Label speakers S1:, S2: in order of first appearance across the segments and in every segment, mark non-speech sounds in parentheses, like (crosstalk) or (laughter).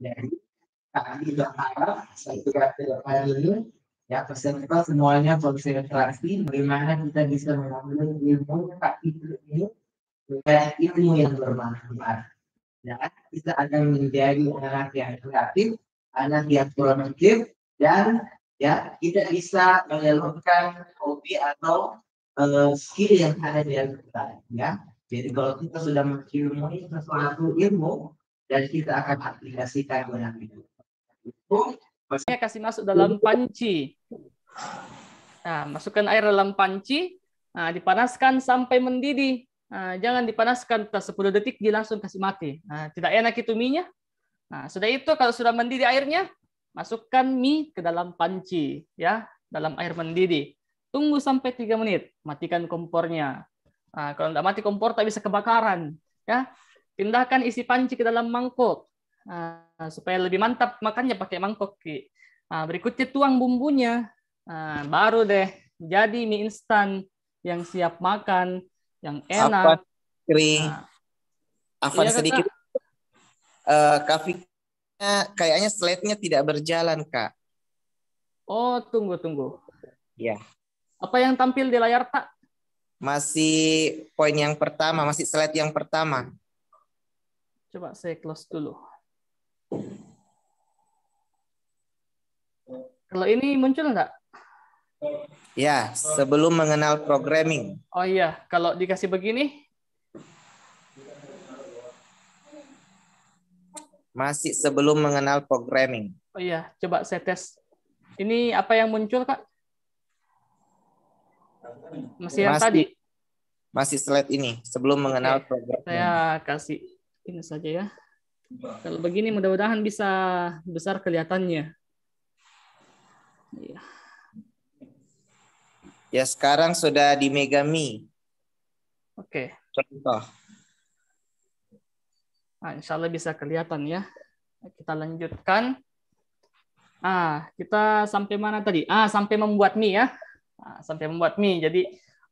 S1: Jadi ya. kami berharap setelah dilakukan ini ya peserta semuanya konsentrasi bagaimana kita bisa mengambil ilmu tapi ini menjadi ilmu yang bermanfaat. Ya, kita akan menjadi anak yang kreatif, anak yang produktif, dan ya kita bisa menyalurkan hobi atau uh, skill yang ada di dalam kita ya jadi kalau kita sudah mengilmui sesuatu ilmu dan kita akan aplikasikan dalam itu.
S2: Saya kasih masuk dalam panci. Nah, masukkan air dalam panci, nah, dipanaskan sampai mendidih. Nah, jangan dipanaskan setelah 10 detik, dia langsung kasih mati. Nah, tidak enak itu minyak. Nah, sudah itu kalau sudah mendidih airnya, masukkan mie ke dalam panci, ya, dalam air mendidih. Tunggu sampai 3 menit, matikan kompornya. Nah, kalau tidak mati kompor, tak bisa kebakaran. Ya, Pindahkan isi panci ke dalam mangkok uh, supaya lebih mantap makannya pakai mangkok. Ki. Uh, berikutnya tuang bumbunya, uh, baru deh jadi mie instan yang siap makan, yang enak. Apa kri. Uh, Afan iya, sedikit. Kata.
S1: Uh, eh, kafinya kayaknya slide-nya tidak berjalan kak.
S2: Oh tunggu tunggu. Ya. Apa yang tampil di layar pak?
S1: Masih poin yang pertama, masih slide yang pertama.
S2: Coba saya close dulu. Kalau ini muncul enggak?
S1: Ya, sebelum mengenal programming.
S2: Oh iya, kalau dikasih begini?
S1: Masih sebelum mengenal programming.
S2: Oh iya, coba saya tes. Ini apa yang muncul, Kak? Masih yang tadi?
S1: Masih slide ini, sebelum mengenal Oke, programming. Saya
S2: kasih ini saja ya. Kalau begini mudah-mudahan bisa besar kelihatannya. Ya.
S1: ya sekarang sudah di Megami.
S2: Oke. Okay. Contoh. Nah, insya Allah bisa kelihatan ya. Kita lanjutkan. Ah, kita sampai mana tadi? Ah, sampai membuat mie ya. Ah, sampai membuat mie. Jadi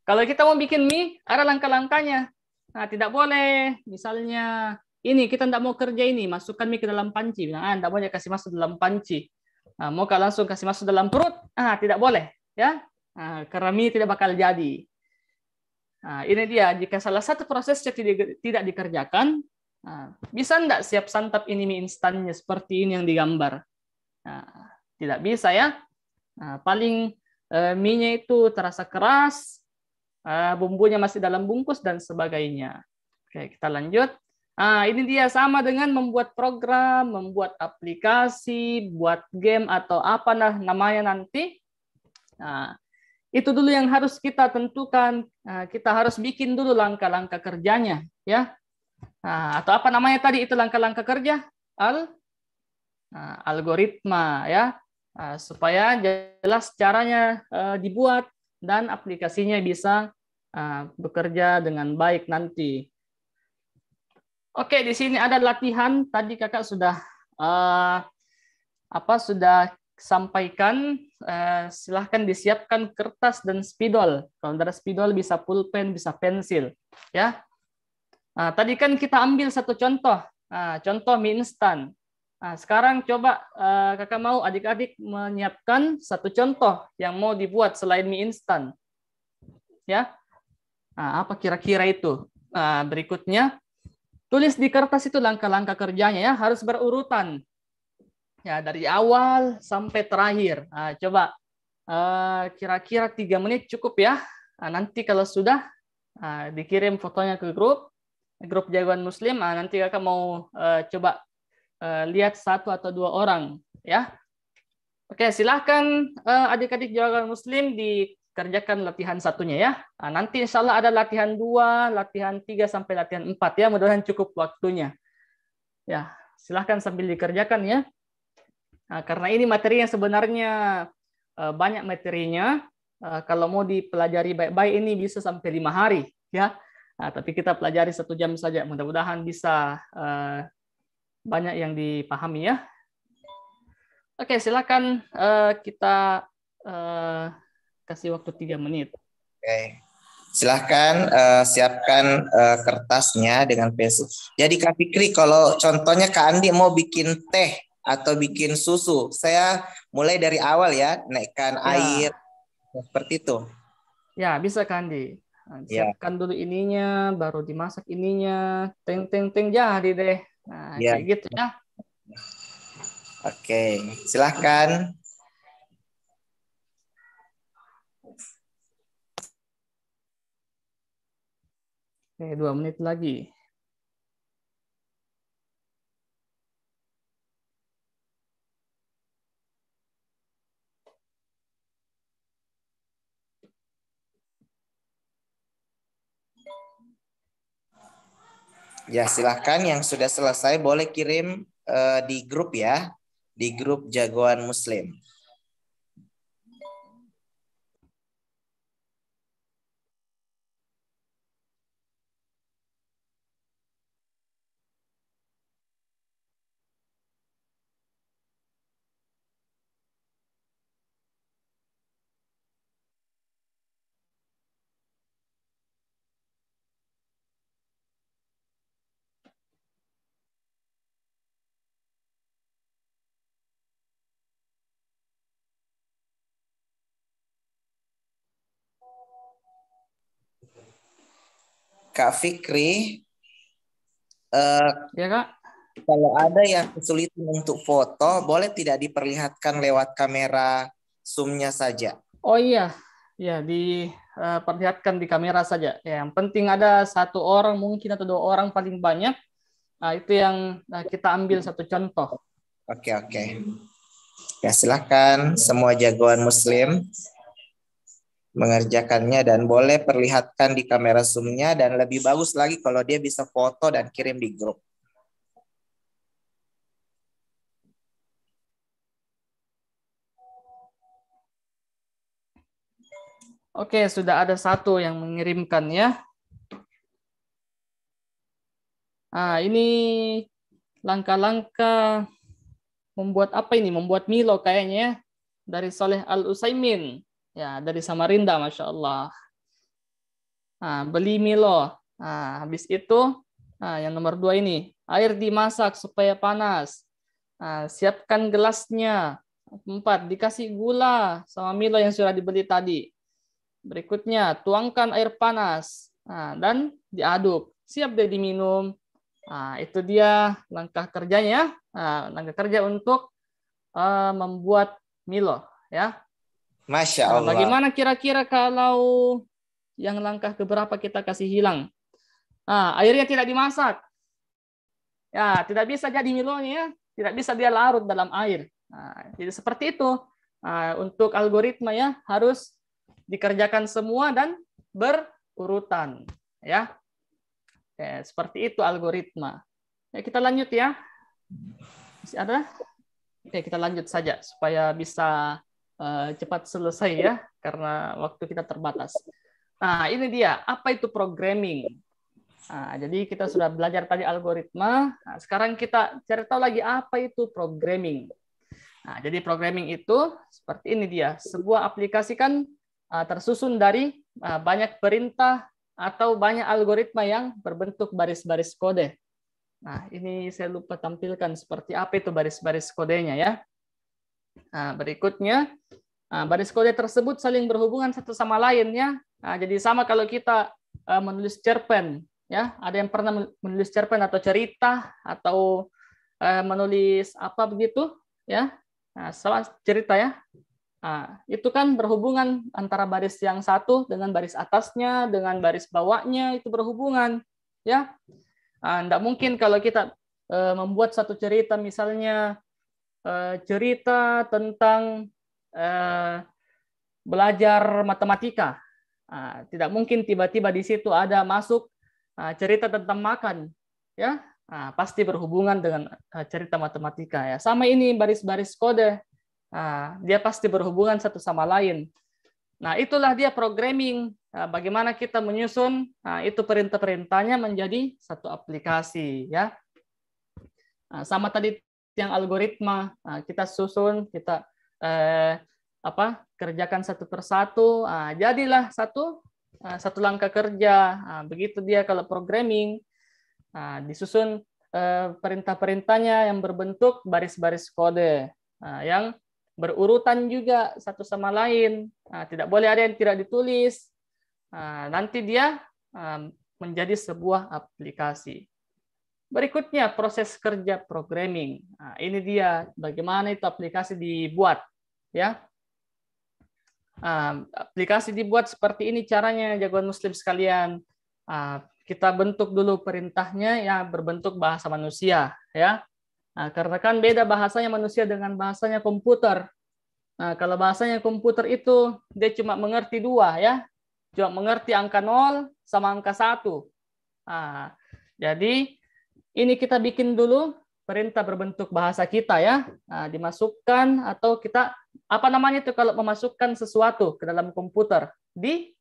S2: kalau kita mau bikin mie, ada langkah-langkahnya. Nah, tidak boleh. Misalnya, ini kita tidak mau kerja ini, masukkan mie ah, ke dalam panci. Nah, ah, tidak boleh kasih masuk dalam panci. Nah, mau kalau langsung kasih masuk dalam perut, ah, tidak boleh. ya nah, Karena mie tidak bakal jadi. Nah, ini dia, jika salah satu prosesnya tidak dikerjakan, nah, bisa enggak siap santap ini mie instannya seperti ini yang digambar? Nah, tidak bisa ya. Nah, paling eh, mie-nya itu terasa keras, Eh, bumbunya masih dalam bungkus dan sebagainya. Oke, kita lanjut. Nah, ini dia sama dengan membuat program, membuat aplikasi, buat game atau apa nah namanya nanti. Nah, itu dulu yang harus kita tentukan. Ah, kita harus bikin dulu langkah-langkah kerjanya, ya. Nah, atau apa namanya tadi itu langkah-langkah kerja? Al nah, algoritma, ya. Nah, supaya jelas caranya uh, dibuat dan aplikasinya bisa uh, bekerja dengan baik nanti. Oke, di sini ada latihan. Tadi kakak sudah uh, apa sudah sampaikan. Uh, silahkan disiapkan kertas dan spidol. Kalau ada spidol bisa pulpen, bisa pensil. Ya. Nah, tadi kan kita ambil satu contoh. Nah, contoh mie instan. Nah, sekarang coba uh, kakak mau adik-adik menyiapkan satu contoh yang mau dibuat selain mie instan. Ya, nah, apa kira-kira itu? Nah, berikutnya, tulis di kertas itu langkah-langkah kerjanya ya, harus berurutan. Ya, dari awal sampai terakhir. Nah, coba eh, kira-kira uh, tiga menit cukup ya. Nah, nanti kalau sudah, uh, dikirim fotonya ke grup, grup jagoan muslim. Nah, nanti kakak mau eh, coba Eh, lihat satu atau dua orang ya. Oke, silahkan eh, adik-adik jawaban muslim dikerjakan latihan satunya ya. Nah, nanti insya Allah ada latihan dua, latihan tiga sampai latihan empat ya. Mudah-mudahan cukup waktunya. Ya, silahkan sambil dikerjakan ya. Nah, karena ini materi yang sebenarnya eh, banyak materinya. kalau mau dipelajari baik-baik ini bisa sampai lima hari ya. Nah, tapi kita pelajari satu jam saja. Mudah-mudahan bisa uh, banyak yang dipahami ya. Oke, silakan uh, kita uh, kasih waktu tiga menit. Oke.
S1: silakan uh, eh, siapkan uh, kertasnya dengan pensil. Jadi Kak Fikri, kalau contohnya Kak Andi mau bikin teh atau bikin susu, saya mulai dari awal ya, naikkan ya. air, seperti itu.
S2: Ya, bisa Kak Andi. Ya. Siapkan ya. dulu ininya, baru dimasak ininya. Teng, teng, teng, jadi deh. Nah, ya. kayak gitu ya.
S1: Oke, silahkan.
S2: Oke, dua menit lagi.
S1: Ya, silahkan yang sudah selesai boleh kirim uh, di grup ya, di grup Jagoan Muslim. Kak Fikri. Uh, ya Kak. Kalau ada yang kesulitan untuk foto, boleh tidak diperlihatkan lewat kamera zoomnya saja?
S2: Oh iya, ya diperlihatkan eh, uh, di kamera saja. Ya, yang penting ada satu orang mungkin atau dua orang paling banyak. Nah, itu yang nah, kita ambil satu contoh. Oke okay, oke. Okay.
S1: Ya silakan semua jagoan Muslim mengerjakannya dan boleh perlihatkan di kamera zoomnya dan lebih bagus lagi kalau dia bisa foto dan kirim di grup.
S2: Oke, sudah ada satu yang mengirimkan ya. Ah ini langkah-langkah membuat apa ini? Membuat Milo kayaknya ya, dari Soleh Al Usaimin. Ya, dari Samarinda, Masya Allah. Nah, beli Milo. Nah, habis itu, nah, yang nomor dua ini, air dimasak supaya panas. Nah, siapkan gelasnya. Empat, dikasih gula sama Milo yang sudah dibeli tadi. Berikutnya, tuangkan air panas nah, dan diaduk. Siap deh diminum. Nah, itu dia langkah kerjanya. Nah, langkah kerja untuk uh, membuat Milo. ya.
S1: Masya nah, Allah. bagaimana
S2: kira-kira kalau yang langkah keberapa kita kasih hilang? Nah, airnya tidak dimasak. Ya, tidak bisa jadi milonya, ya. tidak bisa dia larut dalam air. Nah, jadi seperti itu. Nah, untuk algoritma ya harus dikerjakan semua dan berurutan, ya. Oke, ya, seperti itu algoritma. Ya, kita lanjut ya. Masih ada? Oke, kita lanjut saja supaya bisa Eh, cepat selesai ya karena waktu kita terbatas. Nah, ini dia, apa itu programming? Nah, jadi kita sudah belajar tadi algoritma. Nah, sekarang kita cari tahu lagi apa itu programming. Nah, jadi programming itu seperti ini dia, sebuah aplikasi kan uh, tersusun dari uh, banyak perintah atau banyak algoritma yang berbentuk baris-baris kode. Nah, ini saya lupa tampilkan seperti apa itu baris-baris kodenya ya. Nah, berikutnya, ah, baris kode tersebut saling berhubungan satu sama lainnya. Nah, jadi sama kalau kita ah, menulis cerpen, ya ada yang pernah menulis cerpen atau cerita atau ah, menulis apa begitu, ya. Nah, salah cerita ya. Nah, itu kan berhubungan antara baris yang satu dengan baris atasnya, dengan baris bawahnya itu berhubungan, ya. Nah, tidak mungkin kalau kita eh, membuat satu cerita misalnya Eh, cerita tentang eh, belajar matematika. Ah, tidak mungkin tiba-tiba di situ ada masuk ah, cerita tentang makan, ya. Ah, pasti berhubungan dengan cerita matematika ya. Sama ini baris-baris kode, dia pasti berhubungan satu sama lain. Nah, itulah dia programming. Bagaimana kita menyusun itu perintah-perintahnya menjadi satu aplikasi, ya. sama tadi yang algoritma. Nah, kita susun, kita eh, apa kerjakan satu persatu. Nah, jadilah satu ah, satu langkah kerja. Nah, begitu dia kalau programming. Nah, disusun eh, perintah-perintahnya yang berbentuk baris-baris kode nah, yang berurutan juga satu sama lain. Nah, tidak boleh ada yang tidak ditulis. Nah, nanti dia eh, menjadi sebuah aplikasi. Berikutnya proses kerja programming. Nah, ini dia bagaimana itu aplikasi dibuat, ya. Uh, aplikasi dibuat seperti ini caranya jagoan muslim sekalian. Uh, kita bentuk dulu perintahnya ya berbentuk bahasa manusia, ya. Nah, karena kan beda bahasanya manusia dengan bahasanya komputer. Nah, kalau bahasanya komputer itu dia cuma mengerti dua ya, cuma mengerti angka 0 sama angka satu. Nah, jadi ini kita bikin dulu perintah berbentuk bahasa kita ya. Nah, dimasukkan atau kita apa namanya itu kalau memasukkan sesuatu ke dalam komputer di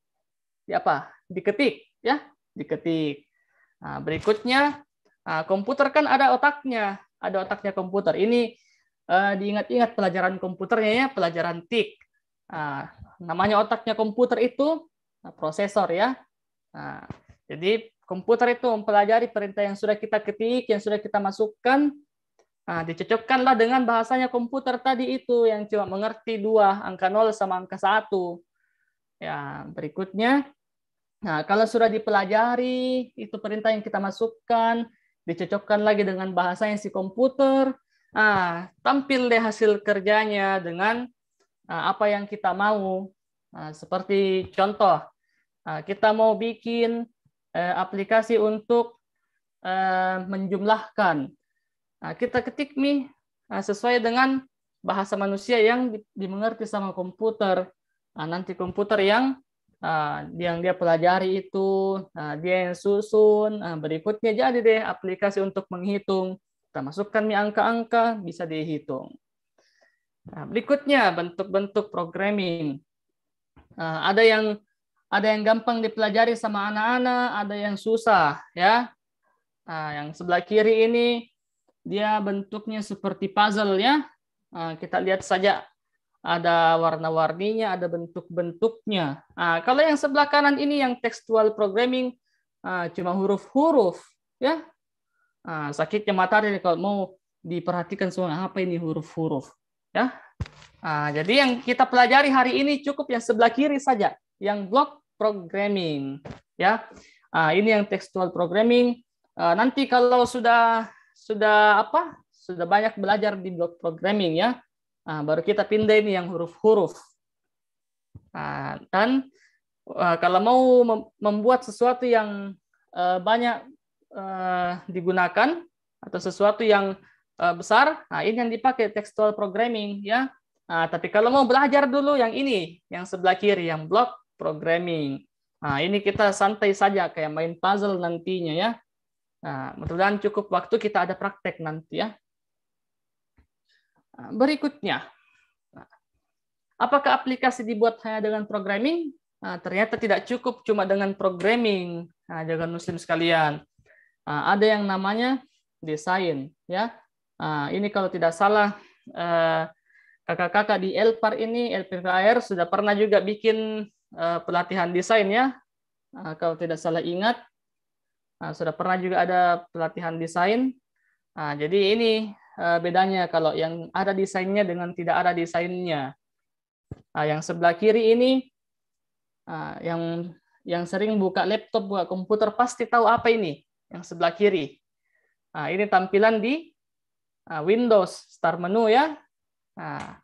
S2: di apa? Diketik ya, diketik. Nah, berikutnya nah, komputer kan ada otaknya, ada otaknya komputer. Ini eh, diingat-ingat pelajaran komputernya ya, pelajaran TIK. Nah, namanya otaknya komputer itu nah, prosesor ya. Nah, jadi komputer itu mempelajari perintah yang sudah kita ketik, yang sudah kita masukkan, nah, dicocokkanlah dengan bahasanya komputer tadi itu yang cuma mengerti dua, angka nol sama angka satu. Ya, berikutnya, nah kalau sudah dipelajari, itu perintah yang kita masukkan, dicocokkan lagi dengan bahasa yang si komputer, nah, tampil deh hasil kerjanya dengan nah, apa yang kita mau. Nah, seperti contoh, ah, kita mau bikin Eh, aplikasi untuk eh, menjumlahkan. Nah, kita ketik nih nah, sesuai dengan bahasa manusia yang dimengerti sama komputer. Nah, nanti komputer yang ah, yang dia pelajari itu, nah, dia yang susun. Nah, berikutnya jadi deh aplikasi untuk menghitung. Kita masukkan nih angka-angka, bisa dihitung. Nah, berikutnya bentuk-bentuk programming. Nah, ada yang ada yang gampang dipelajari sama anak-anak, ada yang susah ya. Nah, yang sebelah kiri ini dia bentuknya seperti puzzle ya. Nah, kita lihat saja ada warna-warninya, ada bentuk-bentuknya. Nah, kalau yang sebelah kanan ini yang textual programming nah, cuma huruf-huruf ya. Nah, sakitnya mata ini kalau mau diperhatikan semua apa ini huruf-huruf ya. Nah, jadi yang kita pelajari hari ini cukup yang sebelah kiri saja. Yang blok programming ya nah, ini yang textual programming ah, nanti kalau sudah sudah apa sudah banyak belajar di block programming ya nah, baru kita pindah ini yang huruf-huruf nah, dan ah, kalau mau membuat sesuatu yang ah, banyak digunakan atau sesuatu yang besar nah ini yang dipakai textual programming ya nah, tapi kalau mau belajar dulu yang ini yang sebelah kiri yang block programming. Nah, ini kita santai saja kayak main puzzle nantinya ya. Nah, mudah-mudahan cukup waktu kita ada praktek nanti ya. Nah, berikutnya, nah, apakah aplikasi dibuat hanya dengan programming? Nah, ternyata tidak cukup cuma dengan programming, nah, jangan muslim sekalian. Nah, ada yang namanya desain, ya. Nah, ini kalau tidak salah eh, kakak-kakak di Elpar ini, LPPR sudah pernah juga bikin Eh, pelatihan desain desainnya. Eh, kalau tidak salah ingat, eh, sudah pernah juga ada pelatihan desain. Nah, jadi ini bedanya kalau yang ada desainnya dengan tidak ada desainnya. Nah, yang sebelah kiri ini, yang yang sering buka laptop, buka komputer pasti tahu apa ini. Yang sebelah kiri. Nah, ini tampilan di Windows Start menu ya. Nah,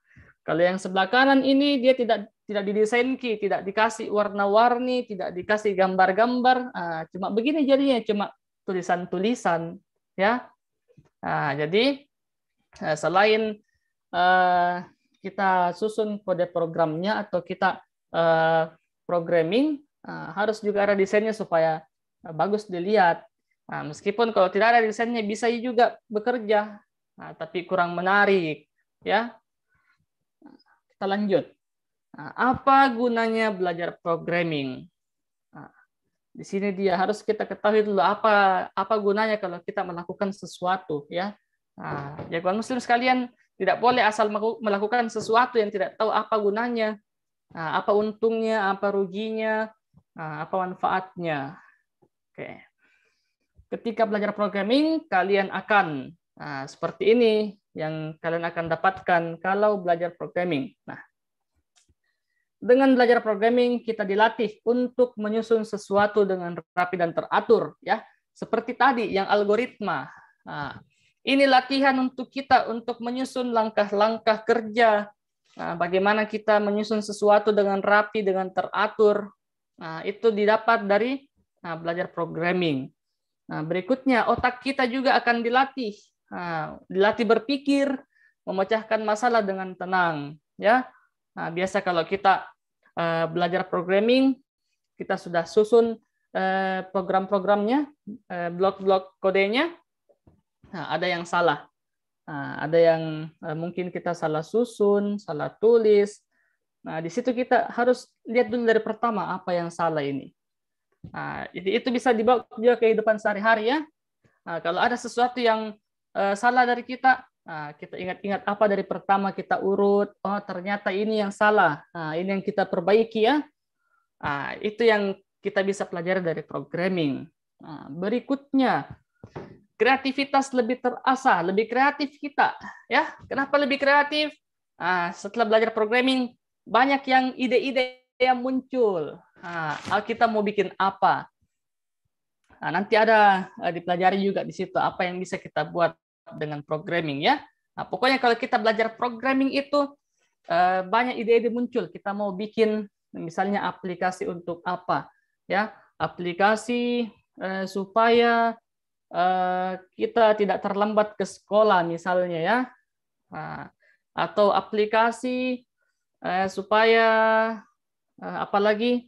S2: kalau yang sebelah kanan ini dia tidak tidak didesainki, tidak dikasih warna-warni, tidak dikasih gambar-gambar, nah, cuma begini jadinya, cuma tulisan-tulisan, ya. Nah, jadi eh, selain eh, kita susun kode programnya atau kita eh, programming, ah, harus juga ada desainnya supaya bagus dilihat. Nah, meskipun kalau tidak ada desainnya bisa juga bekerja, nah, tapi kurang menarik, ya. Kita lanjut. Nah, apa gunanya belajar programming? Nah, di sini dia harus kita ketahui dulu apa apa gunanya kalau kita melakukan sesuatu ya. Nah, jagoan ya, muslim sekalian tidak boleh asal melakukan sesuatu yang tidak tahu apa gunanya, nah, apa untungnya, apa ruginya, apa manfaatnya. Oke. Ketika belajar programming, kalian akan nah, seperti ini yang kalian akan dapatkan kalau belajar programming. Nah, dengan belajar programming kita dilatih untuk menyusun sesuatu dengan rapi dan teratur ya seperti tadi yang algoritma nah, ini latihan untuk kita untuk menyusun langkah-langkah kerja nah, bagaimana kita menyusun sesuatu dengan rapi dengan teratur nah, itu didapat dari nah, belajar programming nah, berikutnya otak kita juga akan dilatih nah, dilatih berpikir memecahkan masalah dengan tenang ya Nah, biasa kalau kita uh, belajar programming, kita sudah susun uh, program-programnya, uh, eh, blok-blok kodenya. Nah, ada yang salah. Nah, ada yang uh, mungkin kita salah susun, salah tulis. Nah, di situ kita harus lihat dulu dari pertama apa yang salah ini. Nah, itu, itu bisa dibawa ke kehidupan sehari-hari ya. Nah, kalau ada sesuatu yang uh, salah dari kita, Nah, kita ingat-ingat apa dari pertama kita urut. Oh, ternyata ini yang salah. Nah, ini yang kita perbaiki ya. Nah, itu yang kita bisa pelajari dari programming. Nah, berikutnya, kreativitas lebih terasa, lebih kreatif kita. Ya, kenapa lebih kreatif? Nah, setelah belajar programming, banyak yang ide-ide yang muncul. Nah, kita mau bikin apa? Nah, nanti ada ah, dipelajari juga di situ apa yang bisa kita buat dengan programming ya. Nah, pokoknya kalau kita belajar programming itu eh, banyak ide-ide muncul. Kita mau bikin misalnya aplikasi untuk apa ya? Aplikasi eh, supaya eh, kita tidak terlambat ke sekolah misalnya ya. Nah, atau aplikasi supaya apalagi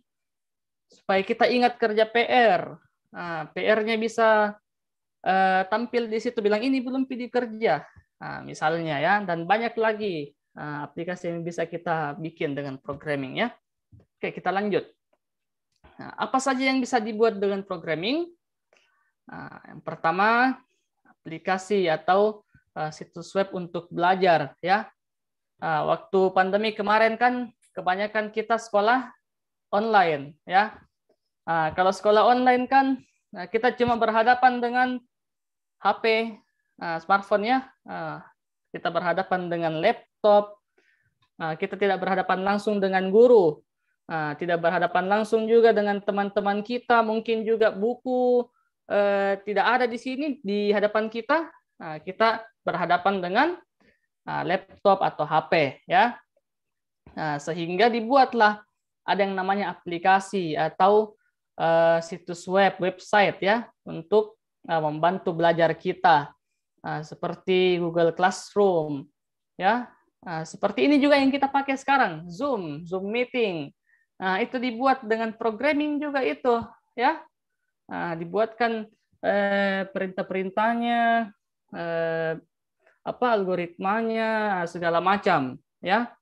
S2: supaya kita ingat kerja PR. Nah, PR-nya bisa uh, tampil di situ bilang ini belum pilih kerja, nah, misalnya ya, dan banyak lagi uh, aplikasi yang bisa kita bikin dengan programming ya. Oke, kita lanjut. Nah, apa saja yang bisa dibuat dengan programming? Nah, yang pertama, aplikasi atau uh, situs web untuk belajar ya. Nah, waktu pandemi kemarin kan kebanyakan kita sekolah online ya. Nah, kalau sekolah online kan nah, kita cuma berhadapan dengan HP, uh, eh, smartphone ya. uh, eh, kita berhadapan dengan laptop, uh, kita tidak berhadapan langsung dengan guru, uh, tidak berhadapan langsung juga dengan teman-teman kita, mungkin juga buku uh, tidak ada di sini di hadapan kita, uh, kita berhadapan dengan uh, laptop atau HP, ya. Uh, sehingga dibuatlah ada yang namanya aplikasi atau uh, situs web, website ya untuk Ah, membantu belajar kita ah, seperti Google Classroom ya ah, seperti ini juga yang kita pakai sekarang Zoom Zoom meeting nah itu dibuat dengan programming juga itu ya nah, dibuatkan eh, perintah-perintahnya eh, apa algoritmanya segala macam ya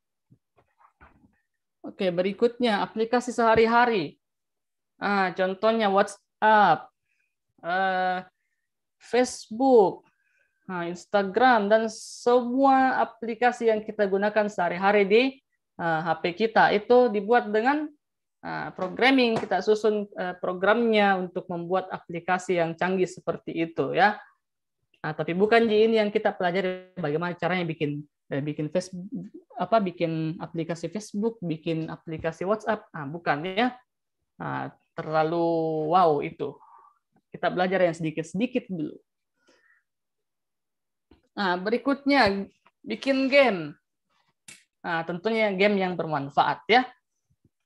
S2: oke berikutnya aplikasi sehari-hari nah, contohnya WhatsApp eh, Facebook, Instagram, dan semua aplikasi yang kita gunakan sehari-hari di HP kita itu dibuat dengan programming. Kita susun programnya untuk membuat aplikasi yang canggih seperti itu ya. Nah, tapi bukan di ini yang kita pelajari bagaimana caranya bikin eh, bikin Facebook apa bikin aplikasi Facebook, bikin aplikasi WhatsApp. Nah, bukan ya. Nah, terlalu wow itu. Kita belajar yang sedikit-sedikit dulu. Nah, berikutnya bikin game. Nah, tentunya game yang bermanfaat ya.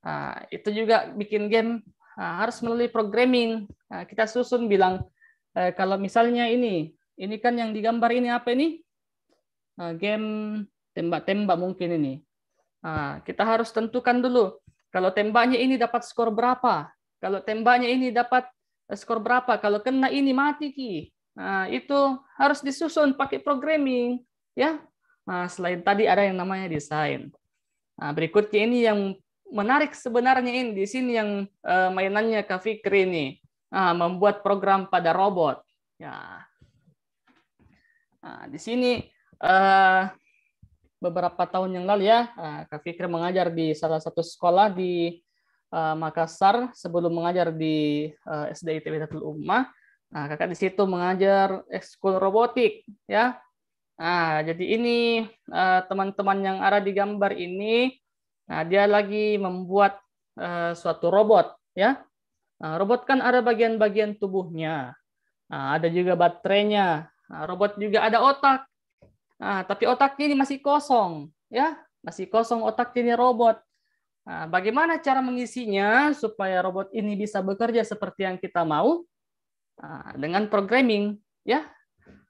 S2: Nah, itu juga bikin game nah, harus melalui programming. Nah, kita susun bilang eh, kalau misalnya ini, ini kan yang digambar ini apa ini? Nah, game tembak-tembak mungkin ini. Nah, kita harus tentukan dulu kalau tembaknya ini dapat skor berapa, kalau tembaknya ini dapat skor berapa kalau kena ini mati ki nah, itu harus disusun pakai programming ya nah, selain tadi ada yang namanya desain nah, berikutnya ini yang menarik sebenarnya ini di sini yang uh, mainannya Kak Fikri ini nah, membuat program pada robot ya nah, di sini uh, beberapa tahun yang lalu ya eh, Kak Fikri mengajar di salah satu sekolah di uh, Makassar sebelum mengajar di uh, eh, SDI ITB Datul Nah, kakak di situ mengajar ekskul robotik ya. Nah, jadi ini eh, teman-teman uh, yang ada di gambar ini nah dia lagi membuat uh, suatu robot ya. Nah, robot kan ada bagian-bagian tubuhnya. Nah, ada juga baterainya. Nah, robot juga ada otak. Nah, tapi otak ini masih kosong ya, masih kosong otak ini robot. Nah, bagaimana cara mengisinya supaya robot ini bisa bekerja seperti yang kita mau? Nah, dengan programming, ya.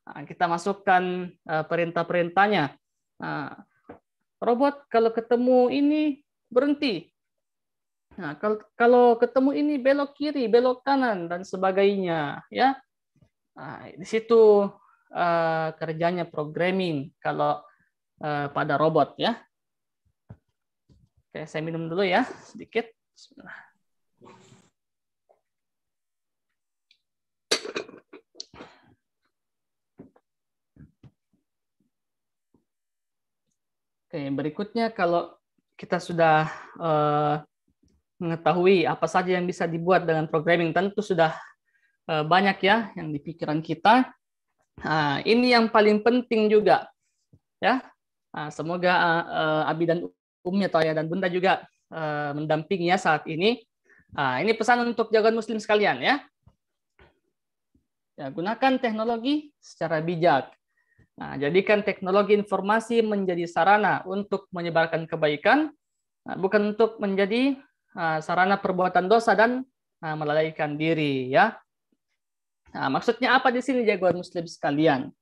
S2: Nah, kita masukkan eh, perintah-perintahnya. Nah, robot kalau ketemu ini berhenti. Nah, kalau, kalau ketemu ini belok kiri, belok kanan dan sebagainya, ya. Nah, di situ uh, kerjanya programming kalau uh, pada robot ya. Oke, saya minum dulu ya, sedikit. Bismillah. Oke, berikutnya kalau kita sudah eh, mengetahui apa saja yang bisa dibuat dengan programming, tentu sudah eh, banyak ya yang di pikiran kita. Nah, ini yang paling penting juga, ya. Nah, semoga uh, Abi dan umumnya Toya dan Bunda juga uh, mendampinginya saat ini. Nah, ini pesan untuk jagoan muslim sekalian ya. ya. Gunakan teknologi secara bijak. Nah, jadikan teknologi informasi menjadi sarana untuk menyebarkan kebaikan, nah, bukan untuk menjadi ah, sarana perbuatan dosa dan ah, melalaikan diri ya. Nah, maksudnya apa di sini jagoan muslim sekalian?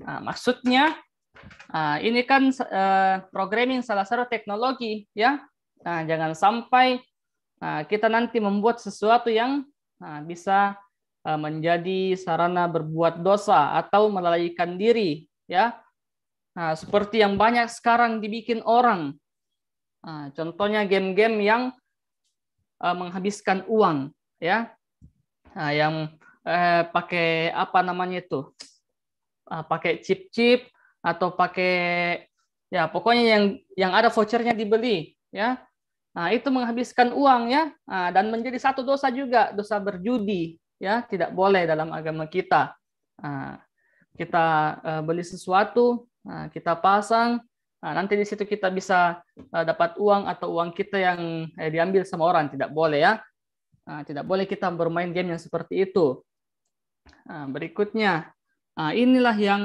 S2: Nah, maksudnya Nah, ini kan uh, programming salah satu teknologi ya. Nah, jangan sampai uh, kita nanti membuat sesuatu yang uh, bisa uh, menjadi sarana berbuat dosa atau melalaikan diri ya. Nah, seperti yang banyak sekarang dibikin orang. Nah, contohnya game-game yang uh, menghabiskan uang ya. Nah, yang uh, pakai apa namanya itu? Uh, pakai chip-chip atau pakai ya pokoknya yang yang ada vouchernya dibeli ya nah itu menghabiskan uang ya nah, dan menjadi satu dosa juga dosa berjudi ya tidak boleh dalam agama kita nah, kita uh, beli sesuatu nah, kita pasang nah, nanti di situ kita bisa uh, dapat uang atau uang kita yang eh, diambil sama orang tidak boleh ya nah, tidak boleh kita bermain game yang seperti itu nah, berikutnya nah, inilah yang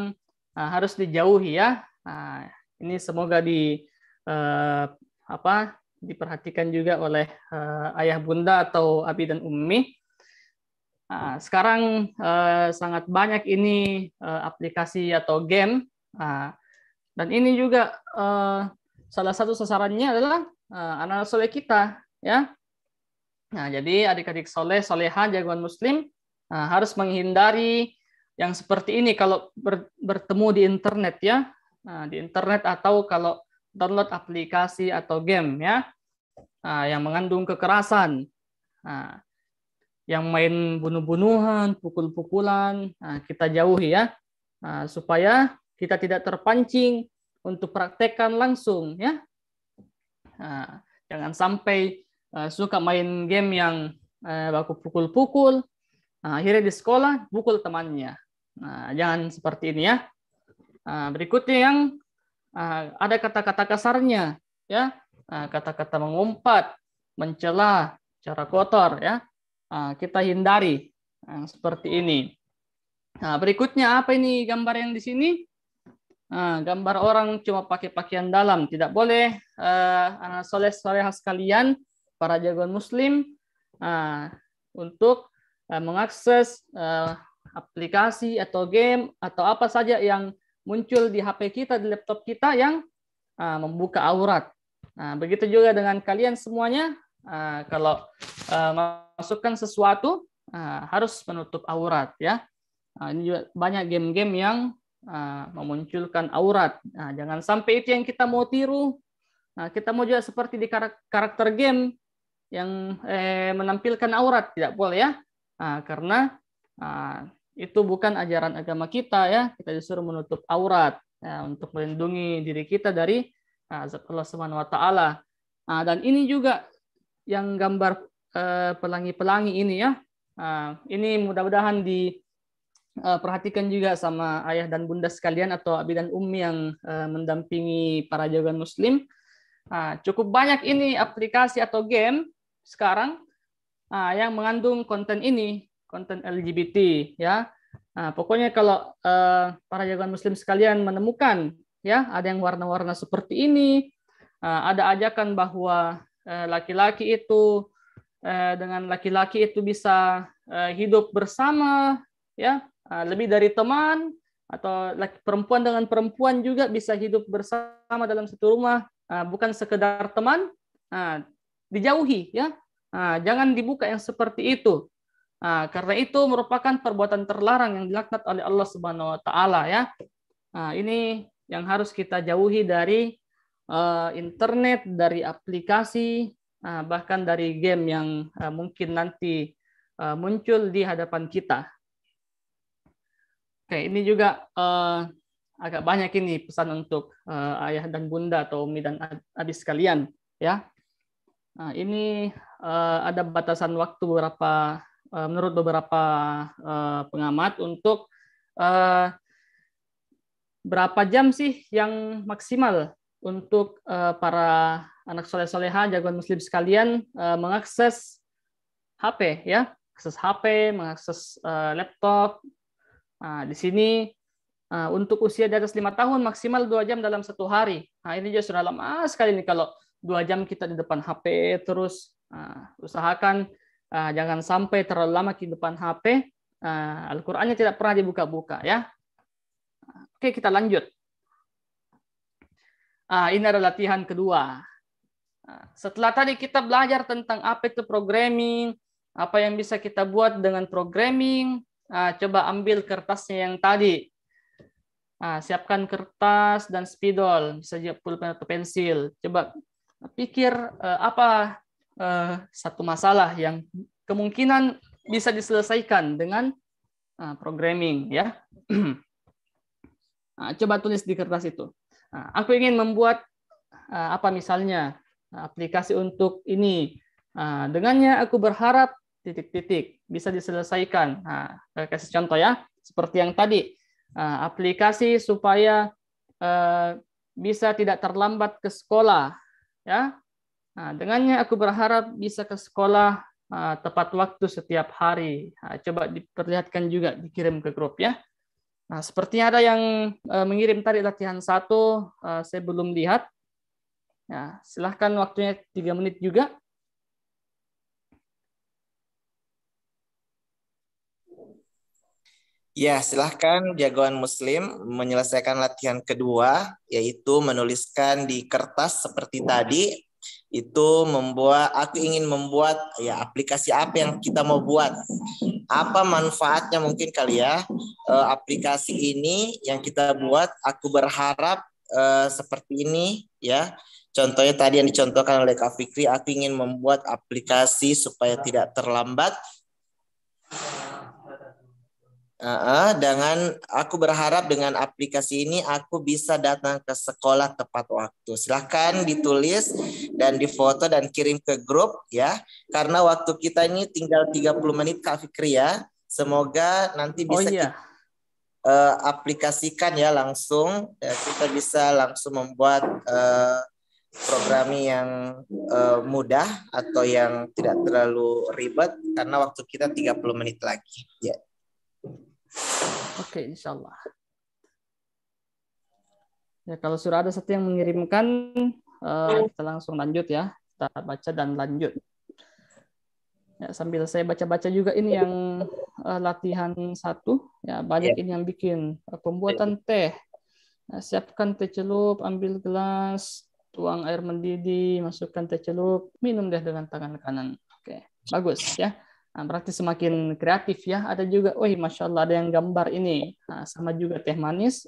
S2: nah, harus dijauhi ya. Nah, ini semoga di eh, apa diperhatikan juga oleh eh, ayah bunda atau abi dan ummi. Nah, sekarang eh, sangat banyak ini eh, aplikasi atau game, nah, dan ini juga eh, salah satu sasarannya adalah eh, anak soleh kita, ya. Nah, jadi adik-adik soleh, solehah jagoan muslim nah, harus menghindari yang seperti ini kalau ber, bertemu di internet ya, nah, di internet atau kalau download aplikasi atau game ya, nah, yang mengandung kekerasan, nah, yang main bunuh-bunuhan, pukul-pukulan, nah, kita jauhi ya, nah, supaya kita tidak terpancing untuk praktekkan langsung ya. Nah, jangan sampai uh, suka main game yang uh, baku pukul-pukul, Nah, akhirnya di sekolah pukul temannya. Nah, jangan seperti ini ya. Nah, berikutnya yang ah, ada kata-kata kasarnya ya, nah, kata-kata mengumpat, mencela, cara kotor ya. Nah, kita hindari nah, seperti ini. Nah, berikutnya apa ini gambar yang di sini? Nah, gambar orang cuma pakai pakaian dalam, tidak boleh eh, anak soleh soleh sekalian para jagoan muslim uh, untuk uh, mengakses uh, aplikasi atau game atau apa saja yang muncul di HP kita, di laptop kita yang uh, membuka aurat. Nah, begitu juga dengan kalian semuanya, uh, kalau uh, masukkan sesuatu uh, harus menutup aurat ya. Uh, ini juga banyak game-game yang uh, memunculkan aurat. Nah, jangan sampai itu yang kita mau tiru. Nah, kita mau juga seperti di kar karakter game yang eh, menampilkan aurat tidak boleh ya, nah, karena Nah, itu bukan ajaran agama kita ya. Kita disuruh menutup aurat ya, untuk melindungi diri kita dari azab ya, Allah Subhanahu wa taala. Nah, dan ini juga yang gambar eh, pelangi-pelangi ini ya. Nah, ini mudah-mudahan di eh, perhatikan juga sama ayah dan bunda sekalian atau abi dan ummi yang eh, mendampingi para jagoan muslim. Nah, cukup banyak ini aplikasi atau game sekarang nah, yang mengandung konten ini konten LGBT ya. Nah, pokoknya kalau uh, para jagoan muslim sekalian menemukan ya ada yang warna-warna seperti ini, uh, ada ajakan bahwa eh, laki-laki uh, itu uh, dengan laki-laki itu bisa uh, hidup bersama ya, uh, lebih dari teman atau laki, perempuan dengan perempuan juga bisa hidup bersama dalam satu rumah uh, bukan sekedar teman Uh, dijauhi ya nah, jangan dibuka yang seperti itu Nah, karena itu merupakan perbuatan terlarang yang dilaknat oleh Allah Subhanahu wa taala ya. Nah, ini yang harus kita jauhi dari uh, internet, dari aplikasi, uh, bahkan dari game yang uh, mungkin nanti uh, muncul di hadapan kita. Oke, ini juga uh, agak banyak ini pesan untuk uh, ayah dan bunda atau umi dan adik sekalian ya. Nah, ini uh, ada batasan waktu berapa Eh, menurut beberapa eh, pengamat untuk eh, berapa jam sih yang maksimal untuk para anak soleh-soleha jagoan muslim sekalian mengakses HP ya, akses HP, mengakses laptop. Nah, di sini untuk usia di atas lima tahun maksimal dua jam dalam satu hari. Nah, ini juga sudah lama sekali nih kalau dua jam kita di depan HP terus nah, usahakan Ah, jangan sampai terlalu lama di depan HP. Uh, ah, Al-Qur'annya tidak pernah dibuka-buka ya. Oke, kita lanjut. Uh, ini adalah latihan kedua. setelah tadi kita belajar tentang apa itu programming, apa yang bisa kita buat dengan programming, uh, coba ambil kertasnya yang tadi. Uh, siapkan kertas dan spidol, bisa juga pulpen atau pensil. Coba pikir uh, apa uh, satu masalah yang kemungkinan bisa diselesaikan dengan uh, programming ya. (clears throat) nah, coba tulis di kertas itu. Nah, aku ingin membuat uh, apa misalnya aplikasi untuk ini. Nah, dengannya aku berharap titik-titik bisa diselesaikan. Nah, kasih contoh ya, seperti yang tadi uh, aplikasi supaya uh, bisa tidak terlambat ke sekolah ya Nah, dengannya aku berharap bisa ke sekolah uh, tepat waktu setiap hari. Nah, coba diperlihatkan juga dikirim ke grup ya. Nah, sepertinya ada yang uh, mengirim tadi latihan satu, uh, saya belum lihat. Nah, silahkan waktunya tiga menit juga.
S1: Ya, silahkan jagoan muslim menyelesaikan latihan kedua, yaitu menuliskan di kertas seperti tadi itu membuat aku ingin membuat ya aplikasi apa yang kita mau buat apa manfaatnya mungkin kali ya e, aplikasi ini yang kita buat aku berharap e, seperti ini ya contohnya tadi yang dicontohkan oleh Kak Fikri aku ingin membuat aplikasi supaya tidak terlambat Uh, dengan aku berharap dengan aplikasi ini aku bisa datang ke sekolah tepat waktu. Silahkan ditulis dan difoto dan kirim ke grup ya. Karena waktu kita ini tinggal 30 menit Kak Fikri ya. Semoga nanti oh bisa oh, iya. kita, uh, aplikasikan ya langsung. Ya, kita bisa langsung membuat uh, program yang uh, mudah atau yang tidak terlalu ribet karena waktu kita 30 menit lagi.
S2: Yeah. Oke, okay, insya Allah. Ya, kalau sudah ada satu yang mengirimkan, uh, kita langsung lanjut ya. Kita baca dan lanjut. Ya, sambil saya baca-baca juga ini yang uh, latihan satu. Ya, banyak yeah. ini yang bikin. Uh, pembuatan ya. teh. Ya, siapkan teh celup, ambil gelas, tuang air mendidih, masukkan teh celup, minum deh dengan tangan kanan. Oke, okay. bagus ya. Nah, berarti semakin kreatif ya. Ada juga, wih masya Allah ada yang gambar ini. Nah, sama juga teh manis.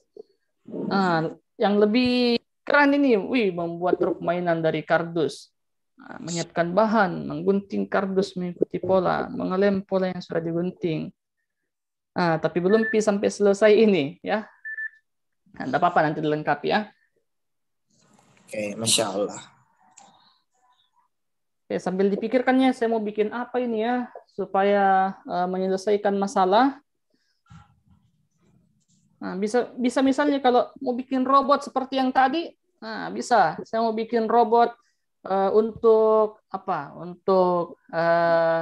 S2: Nah, yang lebih keren ini, wih membuat truk mainan dari kardus. Nah, menyiapkan bahan, menggunting kardus mengikuti pola, mengelem pola yang sudah digunting. Nah, tapi belum pi sampai selesai ini ya. Nah, tidak apa-apa nanti dilengkapi ya.
S1: Oke, masya Allah.
S2: Oke, sambil dipikirkannya, saya mau bikin apa ini ya? supaya uh, menyelesaikan masalah. Nah, bisa bisa misalnya kalau mau bikin robot seperti yang tadi, nah bisa. Saya mau bikin robot uh, untuk apa? Untuk uh,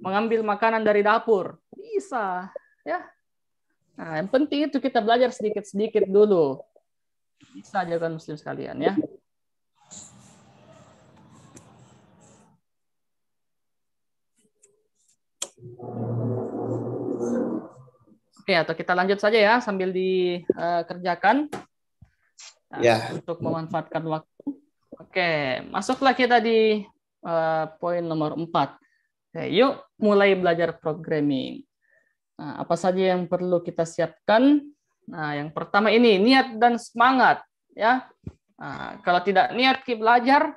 S2: mengambil makanan dari dapur. Bisa, ya. Nah, yang penting itu kita belajar sedikit-sedikit dulu. Bisa aja kan muslim sekalian ya. Oke, atau kita lanjut saja ya sambil dikerjakan uh, nah, yeah. untuk memanfaatkan waktu. Oke, masuklah kita di uh, poin nomor 4. Oke, yuk mulai belajar programming. Nah, apa saja yang perlu kita siapkan? Nah, yang pertama ini niat dan semangat ya. Nah, kalau tidak niat belajar,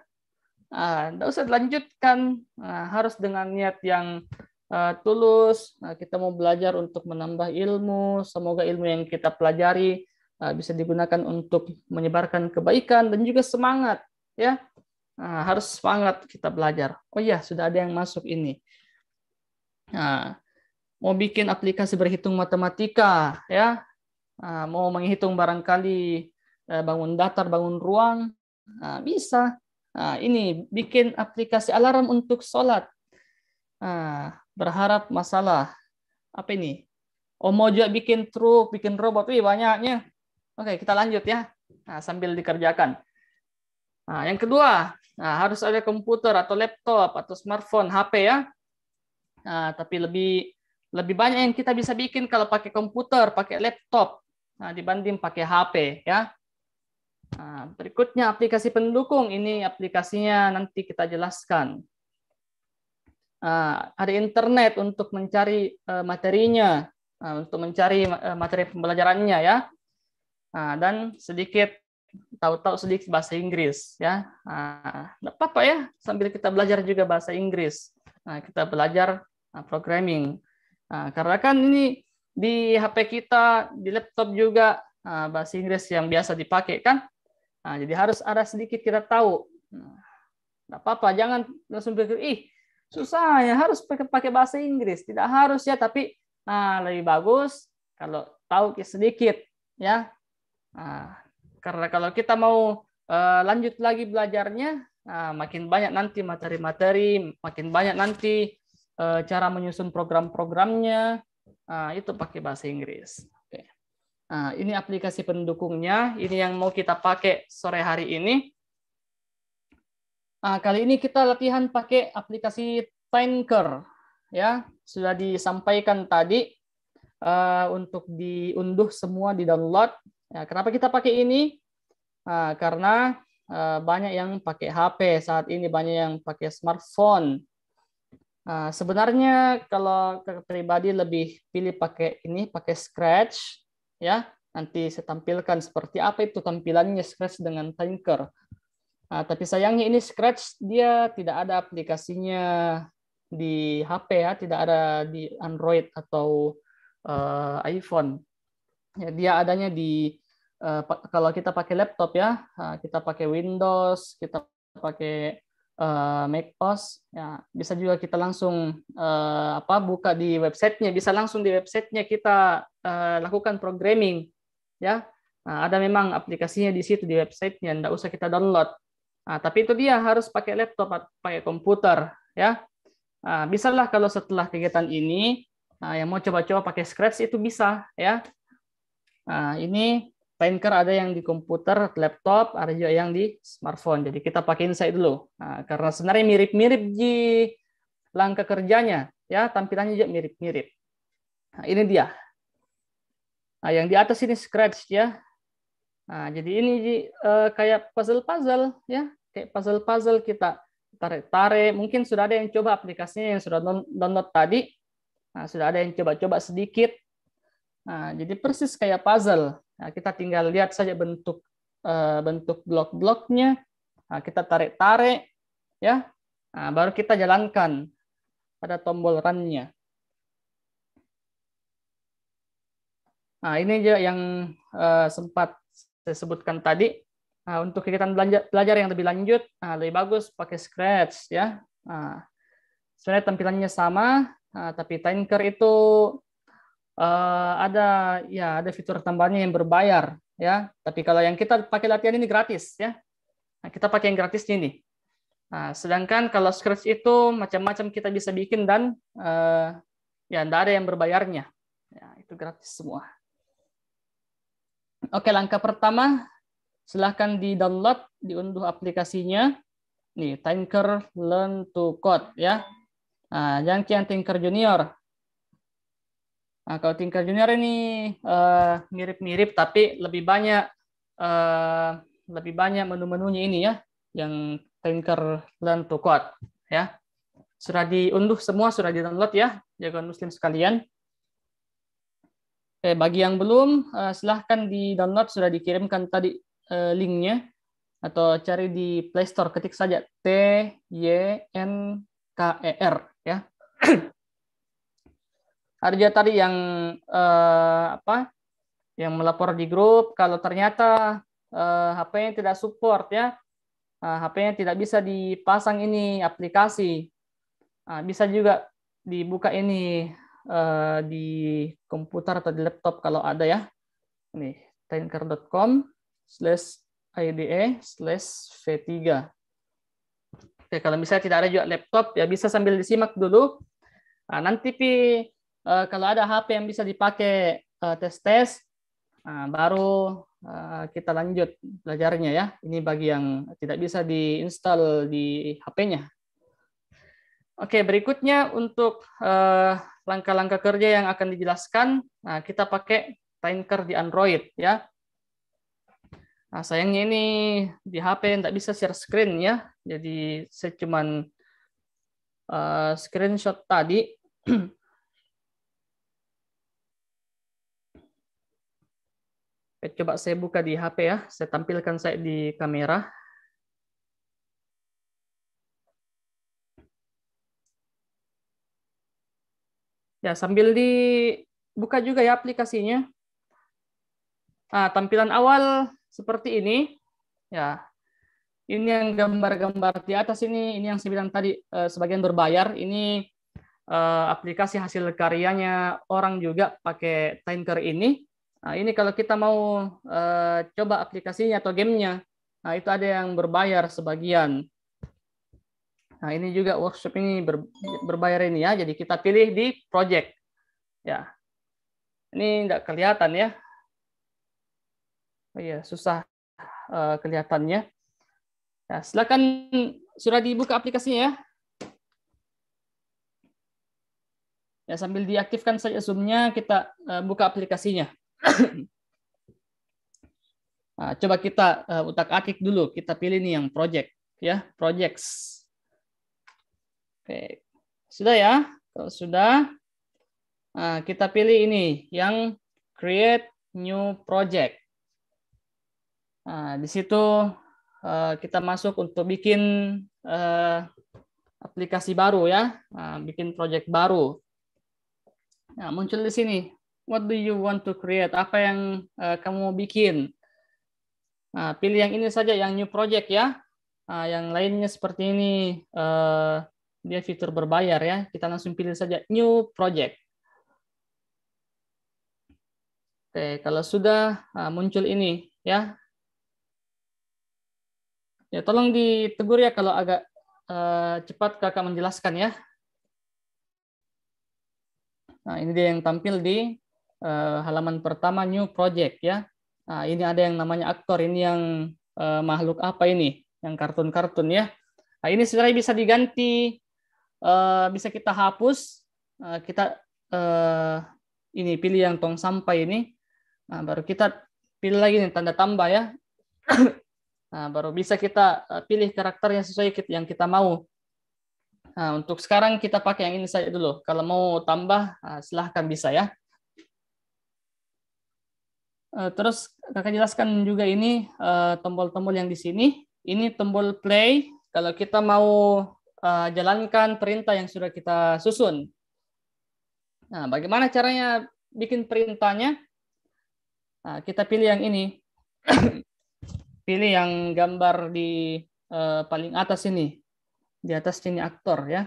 S2: tidak nah, usah dilanjutkan. Nah, harus dengan niat yang Eh, tulus, nah, kita mau belajar untuk menambah ilmu. Semoga ilmu yang kita pelajari eh, bisa digunakan untuk menyebarkan kebaikan dan juga semangat, ya. Nah, harus semangat kita belajar. Oh iya, sudah ada yang masuk ini. Nah, mau bikin aplikasi berhitung matematika, ya. Nah, mau menghitung barangkali eh, bangun datar, bangun ruang, nah, bisa. Nah, ini bikin aplikasi alarm untuk sholat. Nah, berharap masalah apa ini? Oh mau juga bikin truk, bikin robot, wih banyaknya. Oke, kita lanjut ya. Nah, sambil dikerjakan. Nah, yang kedua, nah, harus ada komputer atau laptop atau smartphone, HP ya. Nah, tapi lebih lebih banyak yang kita bisa bikin kalau pakai komputer, pakai laptop, nah, dibanding pakai HP ya. Nah, berikutnya aplikasi pendukung ini aplikasinya nanti kita jelaskan. Eh, ada internet untuk mencari eh, materinya, eh, untuk mencari materi pembelajarannya ya. Nah, dan sedikit tahu-tahu sedikit bahasa Inggris ya. uh, apa-apa ya sambil kita belajar juga bahasa Inggris. Uh, kita belajar programming. Uh, karena kan ini di HP kita, di laptop juga bahasa Inggris yang biasa dipakai kan. Uh, jadi harus ada sedikit kita tahu. uh, apa-apa, jangan langsung berpikir ih susah ya harus pakai bahasa Inggris tidak harus ya tapi nah lebih bagus kalau tahu sedikit ya nah, karena kalau kita mau uh, lanjut lagi belajarnya nah, makin banyak nanti materi-materi makin banyak nanti uh, cara menyusun program-programnya nah, itu pakai bahasa Inggris Nah, ini aplikasi pendukungnya ini yang mau kita pakai sore hari ini Nah, kali ini kita latihan pakai aplikasi Tinker ya. Sudah disampaikan tadi uh, untuk diunduh semua di download. Ya, kenapa kita pakai ini? Nah, karena uh, banyak yang pakai HP saat ini, banyak yang pakai smartphone. Nah, sebenarnya kalau pribadi lebih pilih pakai ini, pakai Scratch ya. Nanti saya tampilkan seperti apa itu tampilannya Scratch dengan Tinker. Nah, tapi sayangnya ini Scratch dia tidak ada aplikasinya di HP ya, tidak ada di Android atau uh, iPhone. Ya, dia adanya di uh, kalau kita pakai laptop ya, ah, kita pakai Windows, kita pakai uh, Mac OS, ya bisa juga kita langsung uh, apa buka di websitenya, bisa langsung di websitenya kita uh, lakukan programming, ya. Nah, ada memang aplikasinya di situ di websitenya, tidak usah kita download. Nah, tapi itu dia harus pakai laptop, atau pakai komputer, ya. Nah, lah kalau setelah kegiatan ini nah, yang mau coba-coba pakai Scratch itu bisa, ya. Nah, ini Painter ada yang di komputer, laptop, ada juga yang di smartphone. Jadi kita pakai ini dulu. Nah, karena sebenarnya mirip-mirip di langkah kerjanya, ya, tampilannya juga mirip-mirip. Nah, ini dia. Nah, yang di atas ini Scratch ya. Nah, jadi ini uh, kayak puzzle-puzzle ya, kayak puzzle-puzzle kita tarik-tarik. Mungkin sudah ada yang coba aplikasinya yang sudah download tadi. Nah, sudah ada yang coba-coba sedikit. Nah, jadi persis kayak puzzle. Nah, kita tinggal lihat saja bentuk uh, bentuk blok-bloknya. Nah, kita tarik-tarik ya. Nah, baru kita jalankan pada tombol run-nya. Nah, ini aja yang uh, sempat saya sebutkan tadi. Nah, untuk kegiatan belajar, belajar yang lebih lanjut, nah, lebih bagus pakai Scratch ya. Nah, sebenarnya tampilannya sama, nah, tapi Tinker itu uh, ada ya ada fitur tambahannya yang berbayar ya. Tapi kalau yang kita pakai latihan ini gratis ya. Nah, kita pakai yang gratis ini. Nah, sedangkan kalau Scratch itu macam-macam kita bisa bikin dan uh, ya tidak ada yang berbayarnya. Ya, itu gratis semua. Oke, langkah pertama silahkan di-download, diunduh aplikasinya. Nih, Tinker Learn to Code ya. Nah, yang kian Tinker Junior. Nah, kalau Tinker Junior ini eh, mirip-mirip uh, tapi lebih banyak uh, lebih banyak menu-menunya ini ya yang Tinker Learn to Code ya. Sudah diunduh semua, sudah di-download ya, jangan muslim sekalian. Oke, eh, bagi yang belum, eh, silahkan di-download, sudah dikirimkan tadi eh, linknya, atau cari di Play Store, ketik saja T-Y-N-K-E-R. Ya. (clears throat) Arja tadi yang eh, apa yang melapor di grup, kalau ternyata eh, HP-nya tidak support ya, HP-nya tidak bisa dipasang ini aplikasi. Ah, bisa juga dibuka ini Eh, di komputer atau di laptop kalau ada ya. Nih, tinker.com slash IDE slash V3. Oke, kalau misalnya tidak ada juga laptop, ya bisa sambil disimak dulu. Nah, nanti uh, kalau ada HP yang bisa dipakai eh, tes-tes, nah, baru kita lanjut belajarnya ya. Ini bagi yang tidak bisa diinstal di HP-nya. Oke, berikutnya untuk eh, langkah-langkah kerja yang akan dijelaskan, nah, kita pakai Tinker di Android ya. Nah, sayangnya ini di HP tidak bisa share screen ya, jadi saya cuma uh, eh, screenshot tadi. (clears throat) coba saya buka di HP ya, saya tampilkan saya di kamera. Ya, sambil dibuka juga ya aplikasinya. Nah, tampilan awal seperti ini. Ya. Ini yang gambar-gambar di atas ini, ini yang saya bilang tadi eh, sebagian berbayar. Ini eh, aplikasi hasil karyanya orang juga pakai Tinker ini. Nah, ini kalau kita mau eh, coba aplikasinya atau gamenya, nah itu ada yang berbayar sebagian. Nah, ini juga workshop ini ber, berbayar ini ya. Jadi kita pilih di project. Ya. Ini enggak kelihatan ya. Oh iya, susah uh, kelihatannya. Nah, silakan sudah dibuka aplikasinya ya. Ya, sambil diaktifkan saja Zoom-nya, kita uh, buka aplikasinya. (clears throat) nah, coba kita uh, utak-atik dulu, kita pilih nih yang project ya, projects. Oke, sudah ya? Kalau sudah, nah, kita pilih ini yang create new project. Nah, di situ uh, kita masuk untuk bikin uh, aplikasi baru ya, nah, bikin project baru. Nah, muncul di sini. What do you want to create? Apa yang uh, kamu mau bikin? Nah, pilih yang ini saja, yang new project ya. Nah, yang lainnya seperti ini. Uh, dia fitur berbayar ya. Kita langsung pilih saja new project. Oke, kalau sudah ah, muncul ini ya. Ya, tolong ditegur ya kalau agak eh, cepat Kakak menjelaskan ya. Nah, ini dia yang tampil di eh, halaman pertama new project ya. Nah, ini ada yang namanya aktor, ini yang eh, makhluk apa ini? Yang kartun-kartun ya. Nah, ini sebenarnya bisa diganti Eh, bisa kita hapus uh, kita uh, ini pilih yang tong sampai ini nah, baru kita pilih lagi nih tanda tambah ya (coughs) nah, baru bisa kita pilih karakter yang sesuai yang kita mau nah, untuk sekarang kita pakai yang ini saja dulu kalau mau tambah silahkan bisa ya terus kakak jelaskan juga ini tombol-tombol yang di sini ini tombol play kalau kita mau uh, jalankan perintah yang sudah kita susun. Nah, bagaimana caranya bikin perintahnya? Nah, kita pilih yang ini. (coughs) pilih yang gambar di uh, paling atas ini. Di atas sini aktor ya.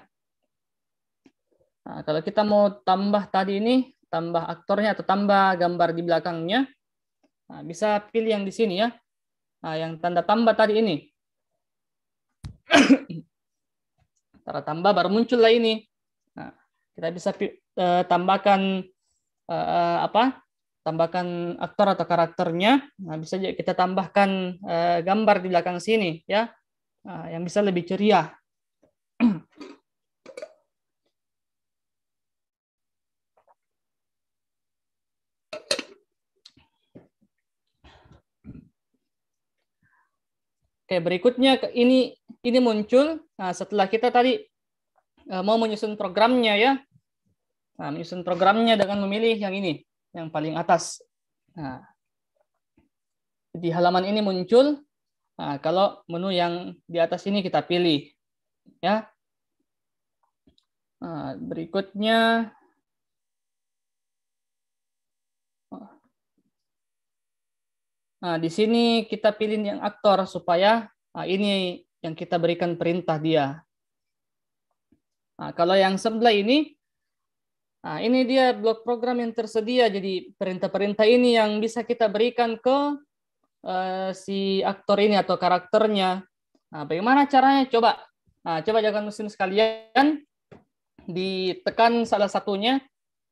S2: Nah, kalau kita mau tambah tadi ini, tambah aktornya atau tambah gambar di belakangnya, nah, bisa pilih yang di sini ya, nah, yang tanda tambah tadi ini. (coughs) (coughs) Nah, Cara tambah baru muncul lah ini. Nah, kita bisa uh, tambahkan uh, apa? Tambahkan aktor atau karakternya. Nah, bisa kita tambahkan uh, gambar di belakang sini ya. Nah, yang bisa lebih ceria Oke, berikutnya ini ini muncul nah, setelah kita tadi eh, mau menyusun programnya ya. Nah, menyusun programnya dengan memilih yang ini, yang paling atas. Nah, di halaman ini muncul nah, kalau menu yang di atas ini kita pilih ya. Nah, berikutnya Nah, di sini kita pilih yang aktor supaya nah, ini yang kita berikan perintah dia. Nah, kalau yang sebelah ini, nah, ini dia blok program yang tersedia. Jadi perintah-perintah ini yang bisa kita berikan ke uh, si aktor ini atau karakternya. Nah, bagaimana caranya? Coba, nah, coba jangan mesin sekalian ditekan salah satunya,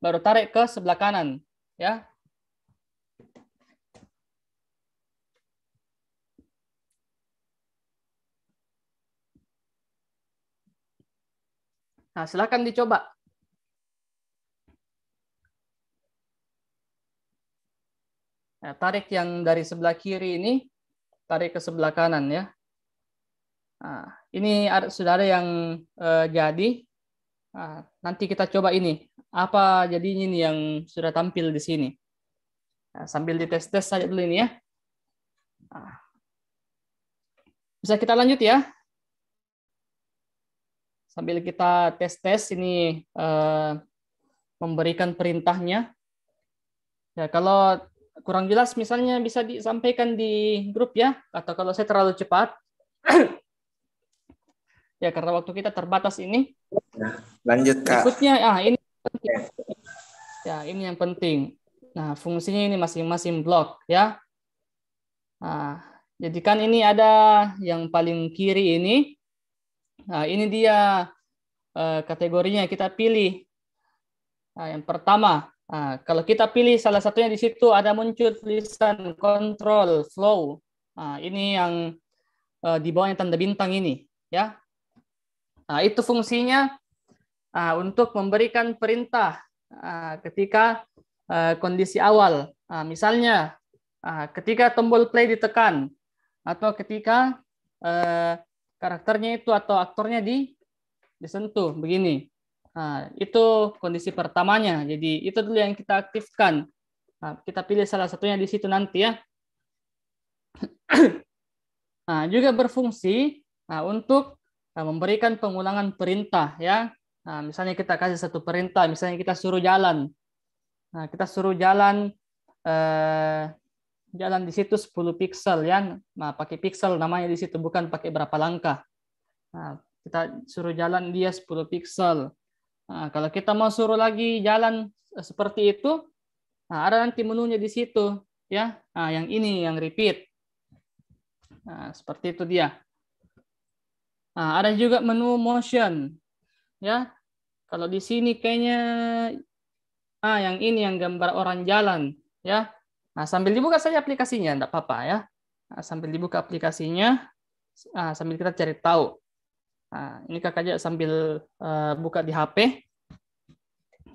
S2: baru tarik ke sebelah kanan, ya. Nah, silahkan dicoba. Nah, tarik yang dari sebelah kiri ini, tarik ke sebelah kanan ya. Nah, ini ada, sudah ada yang eh, jadi. Nah, nanti kita coba ini. Apa jadinya ini yang sudah tampil di sini. Nah, sambil dites-tes saja dulu ini ya. Nah. Bisa kita lanjut ya sambil kita tes-tes ini uh, memberikan perintahnya. Ya, kalau kurang jelas misalnya bisa disampaikan di grup ya, atau kalau saya terlalu cepat. (clears throat) ya, karena waktu kita terbatas ini. Nah,
S1: lanjut Kak. Berikutnya
S2: ah ini okay. Ya, ini yang penting. Nah, fungsinya ini masing-masing blok ya. Nah, jadikan ini ada yang paling kiri ini Nah, ini dia uh, kategorinya kita pilih. Nah, yang pertama, nah, kalau kita pilih salah satunya di situ ada muncul tulisan control flow. Nah, ini yang uh, di bawahnya tanda bintang ini, ya. Nah, itu fungsinya uh, untuk memberikan perintah uh, ketika uh, kondisi awal. Uh, misalnya, uh, ketika tombol play ditekan atau ketika uh, karakternya itu atau aktornya di disentuh begini. Nah, itu kondisi pertamanya. Jadi itu dulu yang kita aktifkan. Nah, kita pilih salah satunya di situ nanti ya. (clears throat) nah, juga berfungsi nah, untuk nah, memberikan pengulangan perintah ya. Nah, misalnya kita kasih satu perintah, misalnya kita suruh jalan. Nah, kita suruh jalan eh, jalan di situ 10 pixel yang nah pakai pixel namanya di situ bukan pakai berapa langkah. Nah, kita suruh jalan dia 10 pixel. Nah, kalau kita mau suruh lagi jalan seperti itu, nah ada nanti menunya di situ ya. Nah, yang ini yang repeat. Nah, seperti itu dia. Nah, ada juga menu motion. Ya. Kalau di sini kayaknya ah yang ini yang gambar orang jalan, ya. Nah, sambil dibuka saja aplikasinya, tidak apa-apa ya. Nah, sambil dibuka aplikasinya, nah, sambil kita cari tahu. Nah, ini kakak aja sambil uh, buka di HP.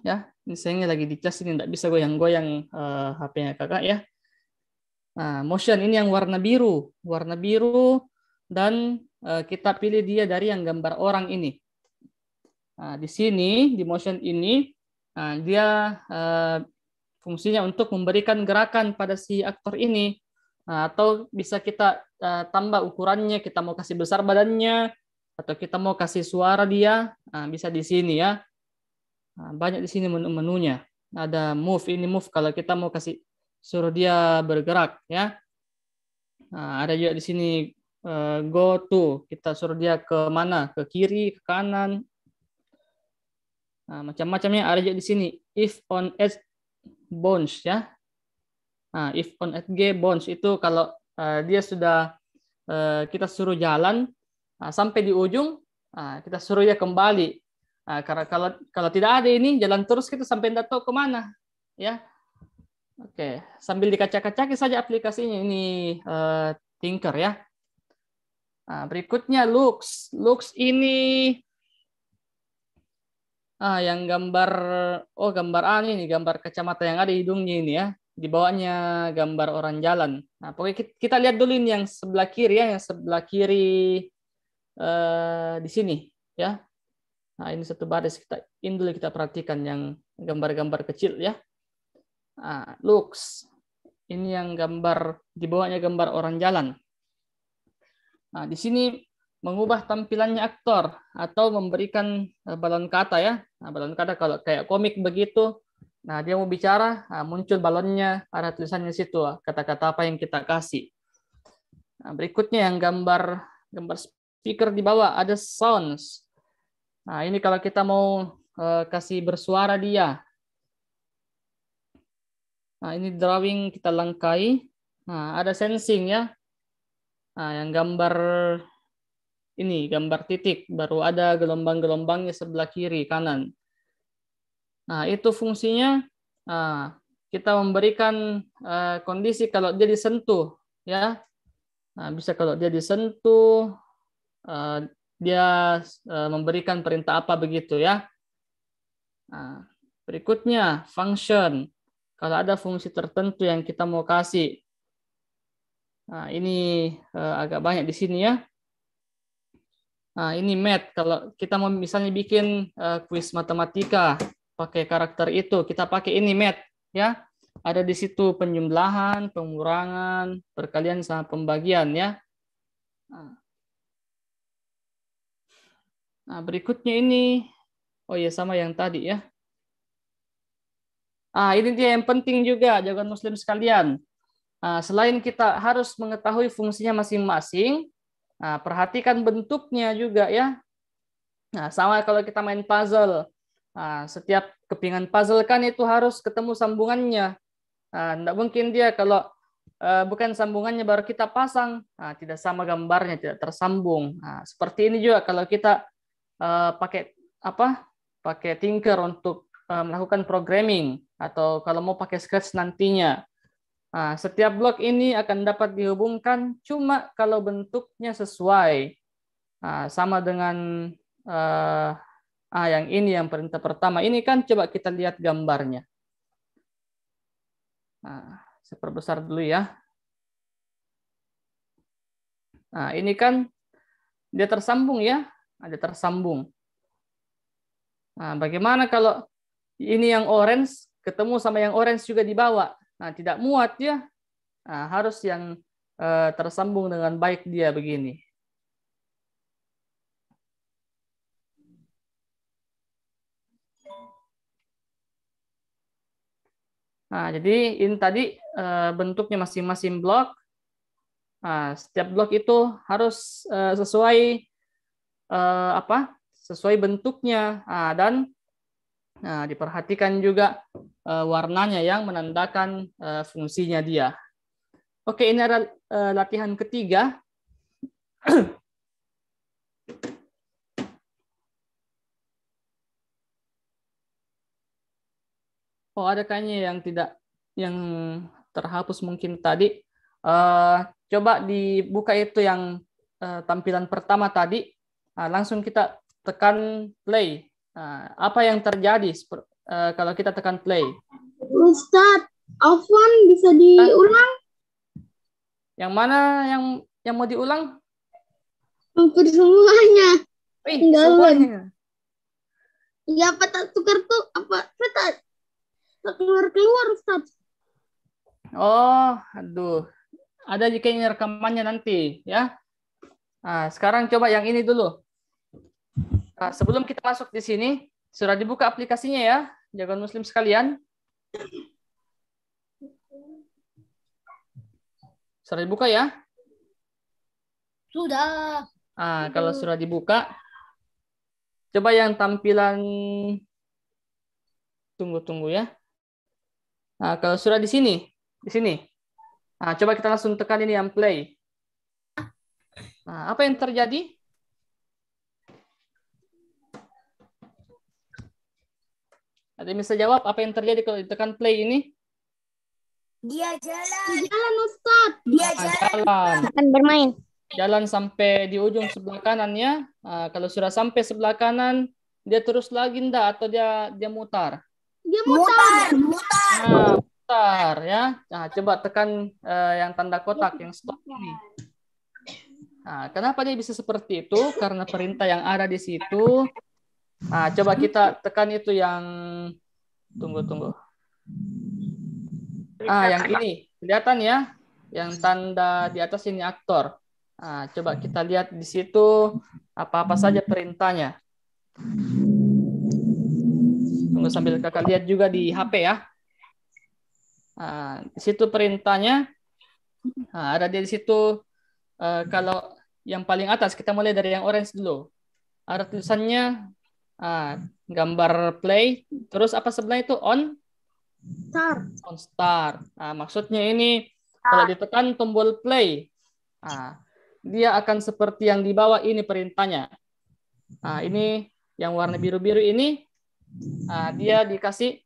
S2: Ya, ini saya lagi di cas, ini tidak bisa goyang-goyang uh, eh, HP-nya kakak ya. Nah, motion ini yang warna biru. Warna biru dan uh, kita pilih dia dari yang gambar orang ini. Nah, di sini, di motion ini, nah, dia uh, Fungsinya untuk memberikan gerakan pada si aktor ini. Nah, atau bisa kita uh, tambah ukurannya, kita mau kasih besar badannya, atau kita mau kasih suara dia, nah, bisa di sini ya. Nah, banyak di sini menu-menunya. Ada move, ini move kalau kita mau kasih suruh dia bergerak ya. Nah, ada juga di sini uh, go to, kita suruh dia ke mana, ke kiri, ke kanan. Nah, macam-macamnya ada juga di sini. If on edge bonds ya. Nah, if on at G bonds itu kalau uh, dia sudah uh, kita suruh jalan uh, sampai di ujung uh, kita suruh ya kembali. Uh, karena kalau kalau tidak ada ini jalan terus kita sampai tidak tahu kemana ya. Oke, okay. sambil dikaca-kacaki saja aplikasinya ini uh, Tinker ya. Nah, berikutnya looks. Looks ini ah yang gambar oh gambar ah ini gambar kacamata yang ada hidungnya ini ya di bawahnya gambar orang jalan. Nah, pokoknya kita, lihat dulu ini yang sebelah kiri ya, yang sebelah kiri eh, di sini ya. Nah, ini satu baris kita ini dulu kita perhatikan yang gambar-gambar kecil ya. Nah, looks. Ini yang gambar di bawahnya gambar orang jalan. Nah, di sini mengubah tampilannya aktor atau memberikan eh, balon kata ya. Nah, balon kata kalau kayak komik begitu, nah dia mau bicara, nah, muncul balonnya, ada tulisannya situ, ah, kata-kata apa yang kita kasih. Nah, berikutnya yang gambar gambar speaker di bawah ada sounds. Nah, ini kalau kita mau eh, kasih bersuara dia. Nah, ini drawing kita langkai. Nah, ada sensing ya. Nah, yang gambar ini gambar titik, baru ada gelombang-gelombangnya sebelah kiri kanan. Nah, itu fungsinya nah, kita memberikan uh, kondisi kalau dia disentuh ya. Nah, bisa kalau dia disentuh uh, dia uh, memberikan perintah apa begitu ya. Nah, berikutnya function. Kalau ada fungsi tertentu yang kita mau kasih. Nah, ini agak banyak di sini ya. Nah, ini math. Kalau kita mau misalnya bikin uh, kuis matematika pakai karakter itu, kita pakai ini math, ya. Ada di situ penjumlahan, pengurangan, perkalian sama pembagian, ya. Ah. Nah, berikutnya ini. Oh ya, sama yang tadi ya. Ah, ini dia yang penting juga jangan muslim sekalian. Nah, selain kita harus mengetahui fungsinya masing-masing, Nah, perhatikan bentuknya juga ya. Nah, sama kalau kita main puzzle. Nah, setiap kepingan puzzle kan itu harus ketemu sambungannya. Nah, tidak mungkin dia kalau uh, bukan sambungannya baru kita pasang, nah, tidak sama gambarnya, tidak tersambung. Nah, seperti ini juga kalau kita uh, pakai apa? Pakai Tinker untuk eh, melakukan programming atau kalau mau pakai Sketch nantinya. Nah, setiap blok ini akan dapat dihubungkan cuma kalau bentuknya sesuai. Nah, sama dengan uh, ah, yang ini, yang perintah pertama. Ini kan coba kita lihat gambarnya. Nah, saya perbesar dulu ya. Nah, ini kan dia tersambung ya. Ada nah, tersambung. Nah, bagaimana kalau ini yang orange ketemu sama yang orange juga dibawa? Nah, tidak muat ya. Nah, harus yang eh, tersambung dengan baik dia begini. Nah, jadi ini tadi eh, bentuknya masing-masing blok. Nah, setiap blok itu harus eh, sesuai eh, apa? Sesuai bentuknya. Nah, dan Nah, diperhatikan juga uh, warnanya yang menandakan uh, fungsinya dia. Oke, ini adalah uh, latihan ketiga. (clears throat) oh, ada kayaknya yang tidak yang terhapus mungkin tadi. Uh, coba dibuka itu yang uh, tampilan pertama tadi. Uh, langsung kita tekan play. Nah, apa yang terjadi uh, kalau kita tekan play? Ustaz, Afwan bisa diulang? Yang mana yang yang mau diulang? Hampir semuanya. Wih, semuanya.
S1: Ya, tak tukar tuh apa? kita keluar keluar Ustaz.
S2: Oh, aduh. Ada kayaknya rekamannya nanti, ya. Nah, sekarang coba yang ini dulu. Nah, sebelum kita masuk di sini, sudah dibuka aplikasinya ya, jagoan muslim sekalian. Sudah dibuka ya? Sudah. Ah, kalau sudah dibuka, coba yang tampilan tunggu-tunggu ya. Nah, kalau sudah di sini, di sini. Nah, coba kita langsung tekan ini yang play. Nah, apa yang terjadi? Ada yang bisa jawab apa yang terjadi kalau ditekan play ini? Dia jalan. Dia jalan Ustaz. Dia nah, jalan. jalan. Akan bermain. Jalan sampai di ujung sebelah kanannya. Nah, kalau sudah sampai sebelah kanan, dia terus lagi ndak atau dia dia mutar? Dia mutar. Mutar. mutar. Nah, mutar ya. Nah, coba tekan uh, yang tanda kotak yang stop ini. Nah, kenapa dia bisa seperti itu? Karena perintah yang ada di situ Nah, coba kita tekan itu yang tunggu tunggu. Ah, yang ini kelihatan ya, yang tanda di atas ini aktor. Nah, coba kita lihat di situ apa-apa saja perintahnya. Tunggu sambil kakak lihat juga di HP ya. Nah, di situ perintahnya. Nah, ada di situ eh, kalau yang paling atas kita mulai dari yang orange dulu. Ada tulisannya Ah, gambar play, terus apa sebenarnya itu on? star On start. ah, maksudnya ini kalau ditekan tombol play, ah, dia akan seperti yang di bawah ini perintahnya. ah, ini yang warna biru-biru ini, ah, dia dikasih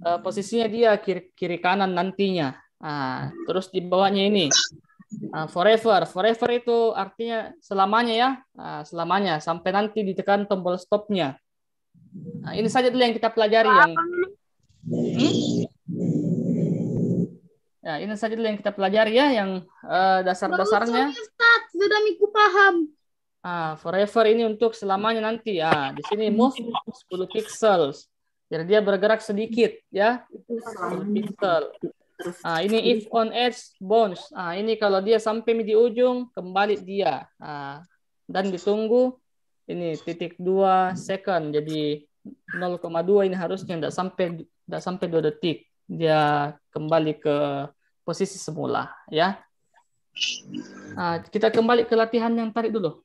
S2: uh, posisinya dia kiri, kiri kanan nantinya. ah, terus di bawahnya ini. Uh, forever, forever itu artinya selamanya ya, uh, selamanya sampai nanti ditekan tombol stopnya. Nah, ini saja dulu yang kita pelajari yang hmm? Ya, ini saja dulu yang kita pelajari ya yang uh, dasar-dasarnya. Sudah miku paham. Ah, forever ini untuk selamanya nanti. Ah, di sini move 10 pixels. Jadi dia bergerak sedikit ya. 10 pixel. Ah, ini if on edge bounce. Ah, ini kalau dia sampai di ujung kembali dia. Ah, dan ditunggu ini titik dua second jadi 0,2 ini harusnya tidak sampai tidak sampai dua detik dia kembali ke posisi semula ya nah, kita kembali ke latihan yang tarik dulu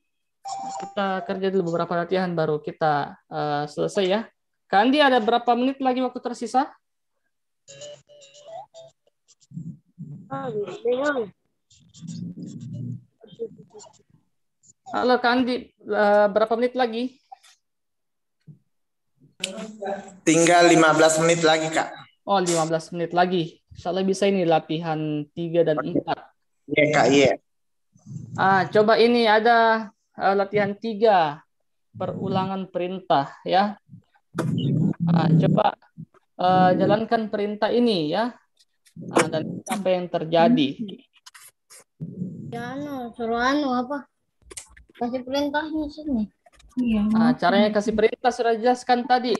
S2: kita kerja dulu beberapa latihan baru kita uh, selesai ya Kandi ada berapa menit lagi waktu tersisa
S1: oh,
S2: Halo Kandi, eh, berapa menit lagi?
S1: Tinggal 15 menit lagi, Kak.
S2: Oh, 15 menit lagi. Insya bisa ini latihan 3 dan 4.
S1: Iya, Kak, iya.
S2: Ah, coba ini ada eh, latihan 3, perulangan perintah, ya. Ah, coba uh, jalankan perintah ini, ya. Ah, dan apa yang terjadi? Ya, no anu, suruh anu apa? Kasih perintah di sini. Iya. Nah, caranya kasih perintah sudah jelaskan tadi.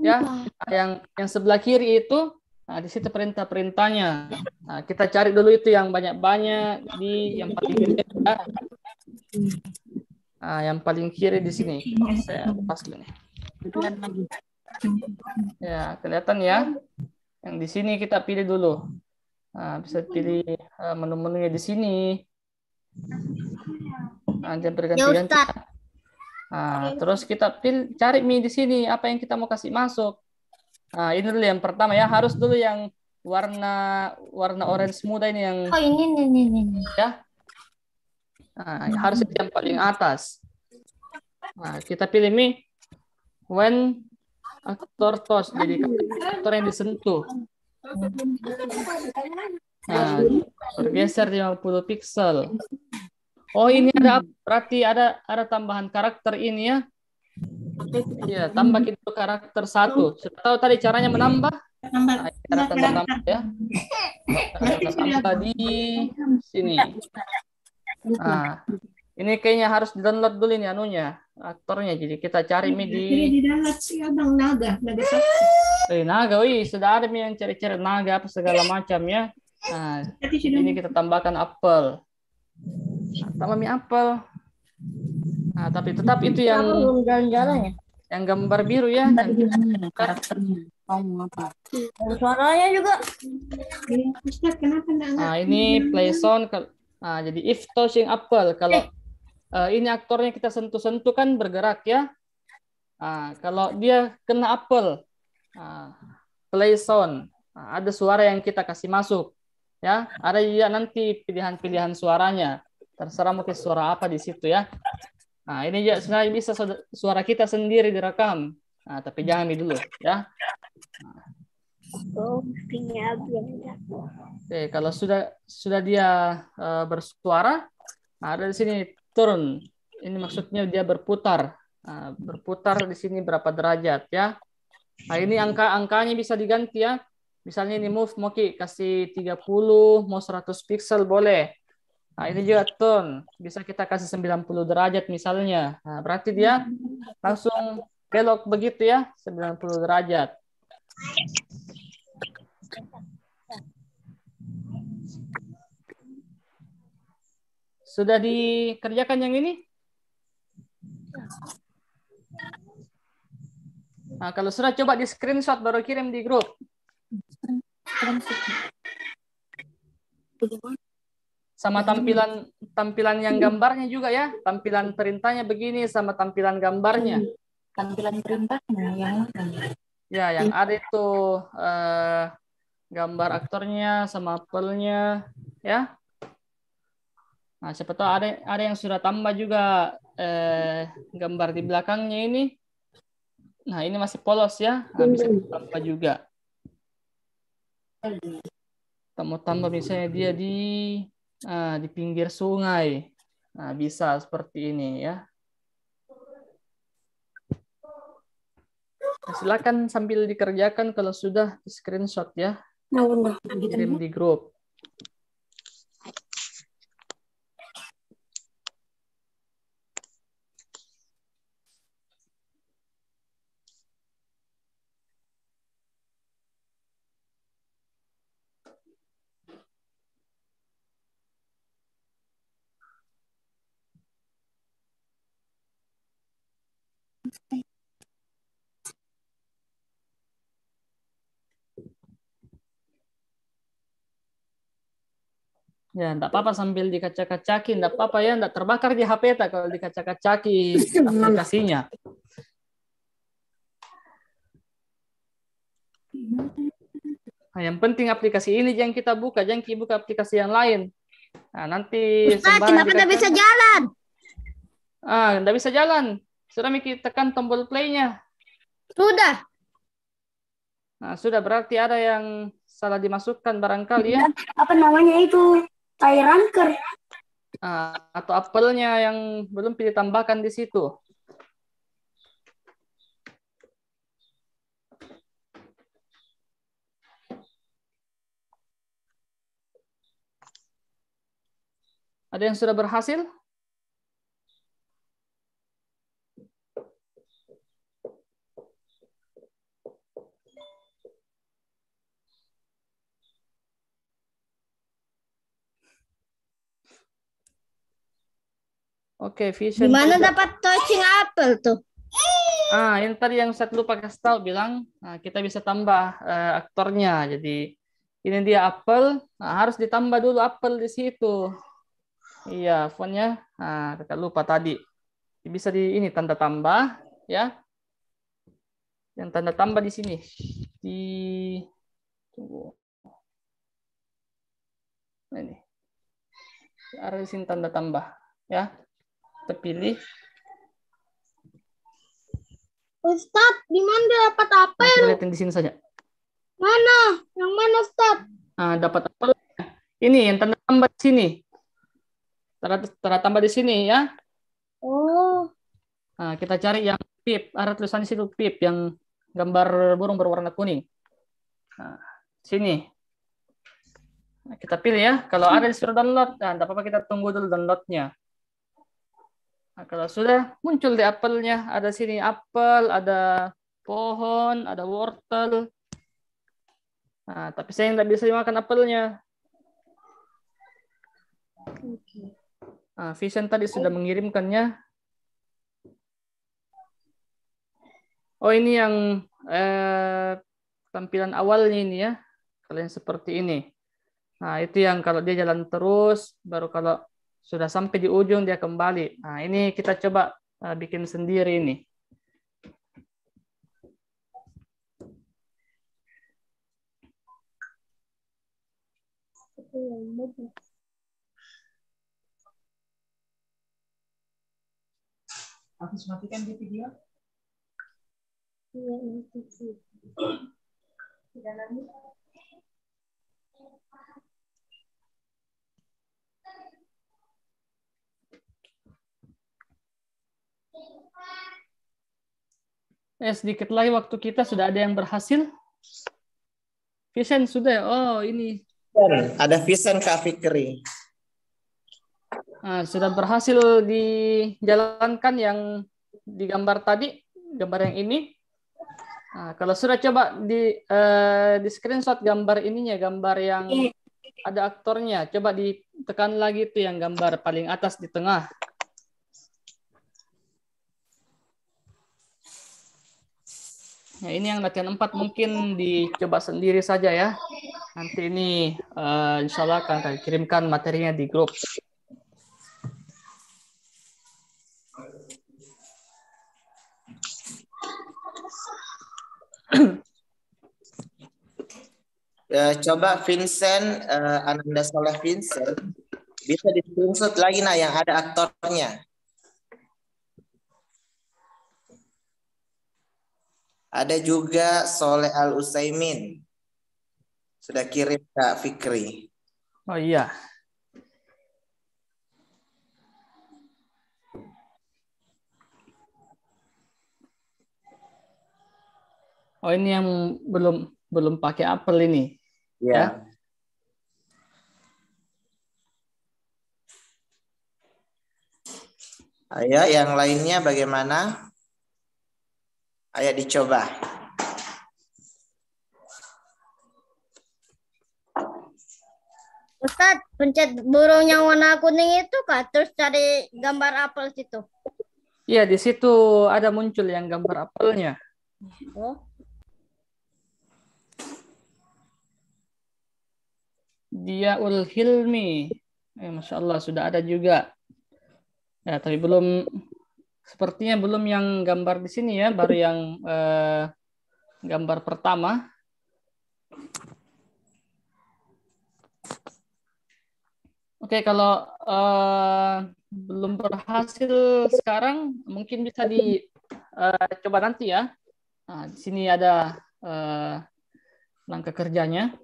S2: Ya, iya. ah, yang yang sebelah kiri itu Nah, di situ perintah-perintahnya. Nah, kita cari dulu itu yang banyak-banyak di yang paling kiri. Ya. Nah, yang paling kiri di sini. Iya. Saya lepas dulu nih. Ya, kelihatan ya. Yang di sini kita pilih dulu. Nah, bisa pilih ah, menu-menunya di sini. Ada bergantian. Ya, nah, terus kita pilih, cari mie di sini apa yang kita mau kasih masuk. Nah, ini dulu yang pertama ya, harus dulu yang warna warna orange muda ini yang Oh, ini ini ini. ini. Ya. Nah, hmm. harus yang paling atas. Nah, kita pilih mie when aktor tos jadi aktor yang disentuh. Nah, bergeser 50 pixel Oh ini ada hmm. berarti ada ada tambahan karakter ini ya? Iya tambah itu karakter satu. Sudah oh. tahu tadi caranya menambah? Tambah nah, ya. tambah di sini. Nah, ini kayaknya harus di download dulu nih anunya aktornya. Jadi kita cari ini di. Ini di download naga naga Eh, naga, sudah ada yang cari-cari naga apa segala macam ya. Nah, ini kita tambahkan apel atau mami apel. Nah, tapi tetap itu yang ya? Yang gambar biru ya. ya oh, suaranya juga. Nah, ini play sound nah, jadi if touching apple kalau eh. eh. ini aktornya kita sentuh-sentuh kan bergerak ya. Nah, kalau dia kena apple nah, play sound. Nah, ada suara yang kita kasih masuk ya. Ada juga ya nanti pilihan-pilihan suaranya. Terserah mau suara apa di situ ya. Nah, ini sebenarnya bisa suara kita sendiri direkam. Nah, tapi jangan di dulu ya. Oh, Oke, kalau sudah sudah dia uh, bersuara, nah ada di sini turun. Ini maksudnya dia berputar. Uh, berputar di sini berapa derajat ya. Nah, ini angka-angkanya bisa diganti ya. Misalnya ini move Moki kasih 30, mau 100 pixel boleh. Nah, ini juga turn. Bisa kita kasih 90 derajat misalnya. Nah, berarti dia langsung belok begitu ya, 90 derajat. Sudah dikerjakan yang ini? Nah, kalau sudah coba di screenshot baru kirim di grup sama iya. tampilan tampilan yang gambarnya juga ya tampilan perintahnya begini sama tampilan gambarnya iya. tampilan perintahnya yang ya yang ada itu eh, gambar aktornya sama pelnya ya nah siapa tahu ada ada yang sudah tambah juga eh, gambar di belakangnya ini nah ini masih polos ya nah, iya. bisa tambah juga tambah tambah misalnya dia di Nah, di pinggir sungai. Nah, bisa seperti ini ya. Nah, silakan sambil dikerjakan kalau sudah di screenshot ya.
S1: Nah, Kirim ya. di
S2: grup. Ya, enggak apa-apa sambil dikacak-kacaki, enggak apa-apa ya, enggak terbakar di HP tak kalau dikacak-kacaki aplikasinya. Nah, yang penting aplikasi ini yang kita buka, jangan kita buka aplikasi yang lain. Nah, nanti Ustaz, kenapa tidak kan ah, bisa jalan? Ah, tidak bisa jalan. Sudah Miki tekan tombol play-nya? Sudah. Nah, sudah berarti ada yang salah dimasukkan barangkali ya. Apa namanya itu? Tai ranker. Nah, atau apelnya yang belum pilih tambahkan di situ. Ada yang sudah berhasil? Oke, okay, vision. Gimana dapat touching apple tuh? Ah, yang tadi yang saya lupa kasih tahu bilang nah, kita bisa tambah uh, aktornya. Jadi ini dia apple, nah, harus ditambah dulu apple di situ. Iya, fontnya. Ah, kakak lupa tadi. Bisa di ini tanda tambah, ya. Yang tanda tambah di sini. Di tunggu. Nah, ini. Harusin tanda tambah, ya terpilih. Ustad, di mana dapat apel? Nah, lihatin di sini saja. Mana? Yang mana Ustad? Nah, dapat apel. Ini yang tanda tambah di sini. Tanda, tanda tambah di sini ya. Oh. Nah, kita cari yang pip. Ada tulisan di situ pip yang gambar burung berwarna kuning. Nah, sini. Nah, kita pilih ya. Kalau ada di download, nah, apa-apa kita tunggu dulu downloadnya. Nah, kalau sudah muncul di apelnya, ada sini apel, ada pohon, ada wortel. Nah, tapi saya tidak bisa makan apelnya. Nah, Vision tadi sudah mengirimkannya. Oh, ini yang eh, tampilan awalnya ini ya. Kalian seperti ini. Nah, itu yang kalau dia jalan terus, baru kalau sudah sampai di ujung dia kembali. Nah, ini kita coba eh, bikin sendiri ini. Aku matikan di video.
S1: Iya, ini Tidak nanti.
S2: Eh, sedikit lagi waktu kita sudah ada yang berhasil. Vision sudah ya? Oh, ini.
S1: Ada Vision Kak Fikri.
S2: Nah, sudah berhasil dijalankan yang digambar tadi, gambar yang ini. Nah, kalau sudah coba di eh, di screenshot gambar ininya, gambar yang ada aktornya. Coba ditekan lagi tuh yang gambar paling atas di tengah. nah ini yang latihan 4 mungkin dicoba sendiri saja ya. Nanti ini uh, insya Allah akan kami kirimkan materinya di grup.
S1: Uh, (clears throat) coba Vincent, uh, Ananda Soleh Vincent, bisa di lagi nah yang ada aktornya. Ada juga Soleh Al Usaimin. Sudah kirim Kak Fikri.
S2: Oh iya. Oh ini yang belum belum pakai apel ini.
S1: Iya. Yeah. Ya? Ayo, yang lainnya bagaimana? Ayo dicoba.
S2: Ustaz, pencet burung yang warna kuning itu kak, terus cari gambar apel situ. Iya, di situ ada muncul yang gambar apelnya. Oh. Dia ul hilmi. Eh, Masya Allah, sudah ada juga. Ya, tapi belum Sepertinya belum yang gambar di sini ya, baru yang eh, gambar pertama. Oke, kalau uh, belum berhasil sekarang, mungkin bisa dicoba eh, uh, nanti ya. Nah, di sini ada uh, langkah kerjanya.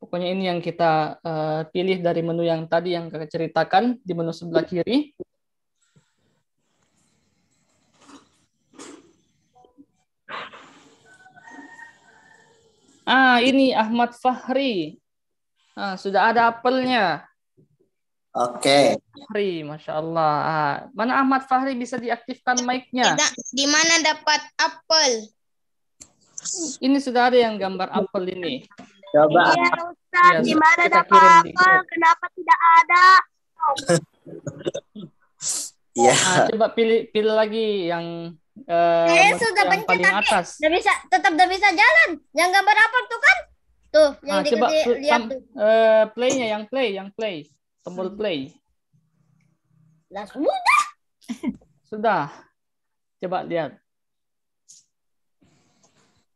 S2: Pokoknya ini yang kita uh, pilih dari menu yang tadi yang kita ceritakan di menu sebelah kiri. Ah, ini Ahmad Fahri. Ah, sudah ada apelnya. Oke. Okay. Fahri, masya Allah. Ah, mana Ahmad Fahri bisa diaktifkan mic-nya? Di mana dapat apel? Ini sudah ada yang gambar apel ini. Coba. Iya, Ustaz. Ya, di mana dapat apel? Di. Kenapa tidak ada? (laughs) Iya. yeah. ah, coba pilih pilih lagi yang Uh, eh, saya sudah yang pencet paling tapi atas. Udah bisa, tetap udah bisa jalan. Yang gambar apa tuh kan? Tuh, ah, yang nah, dikasih lihat tuh. Uh, play-nya yang play, yang play. Tombol hmm. play. Lah sudah. sudah. Coba lihat.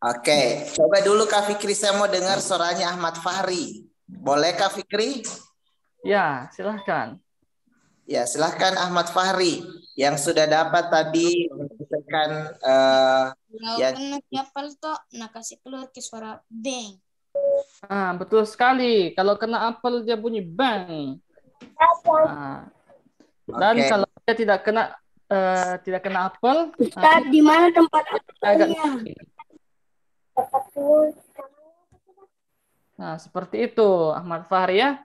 S2: Oke, okay. coba
S1: dulu Kak Fikri saya mau dengar suaranya Ahmad Fahri. Boleh Kak Fikri? Ya, silahkan. Ya, silahkan Ahmad Fahri yang sudah dapat tadi menyelesaikan uh, eh, ya
S2: apel toh nah kasih keluar ke suara bang. Ah, betul sekali. Kalau kena apel dia bunyi bang. Ah. Dan okay. kalau dia tidak kena uh, tidak kena apel, nah, di mana tempat apelnya? Nah, seperti itu Ahmad Fahri ya.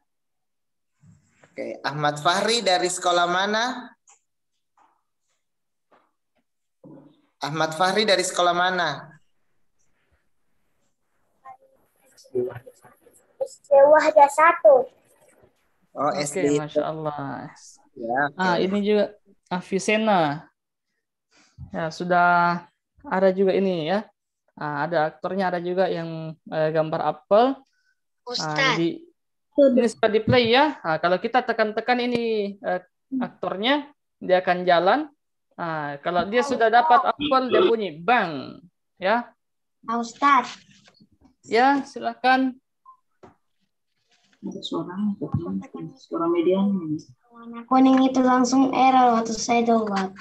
S1: Oke, Ahmad Fahri dari sekolah mana? Ahmad Fahri dari sekolah mana? Wahda satu.
S2: Oh, SD. Okay, Masya Allah. Ya, Ah, ini juga Avicenna. Ya, sudah ada juga ini ya. Ah ada aktornya ada juga yang eh, gambar apel. Ah, Ustaz. Ya. Ah, di, ini sudah di play ya. Nah, kalau kita tekan-tekan ini eh, aktornya, dia akan jalan. Nah, kalau dia sudah dapat apel, dia bunyi bang. Ya. Pak ah, Ustaz. Ya, silakan. Ada seorang, suara media. Warna kuning itu langsung error waktu saya download.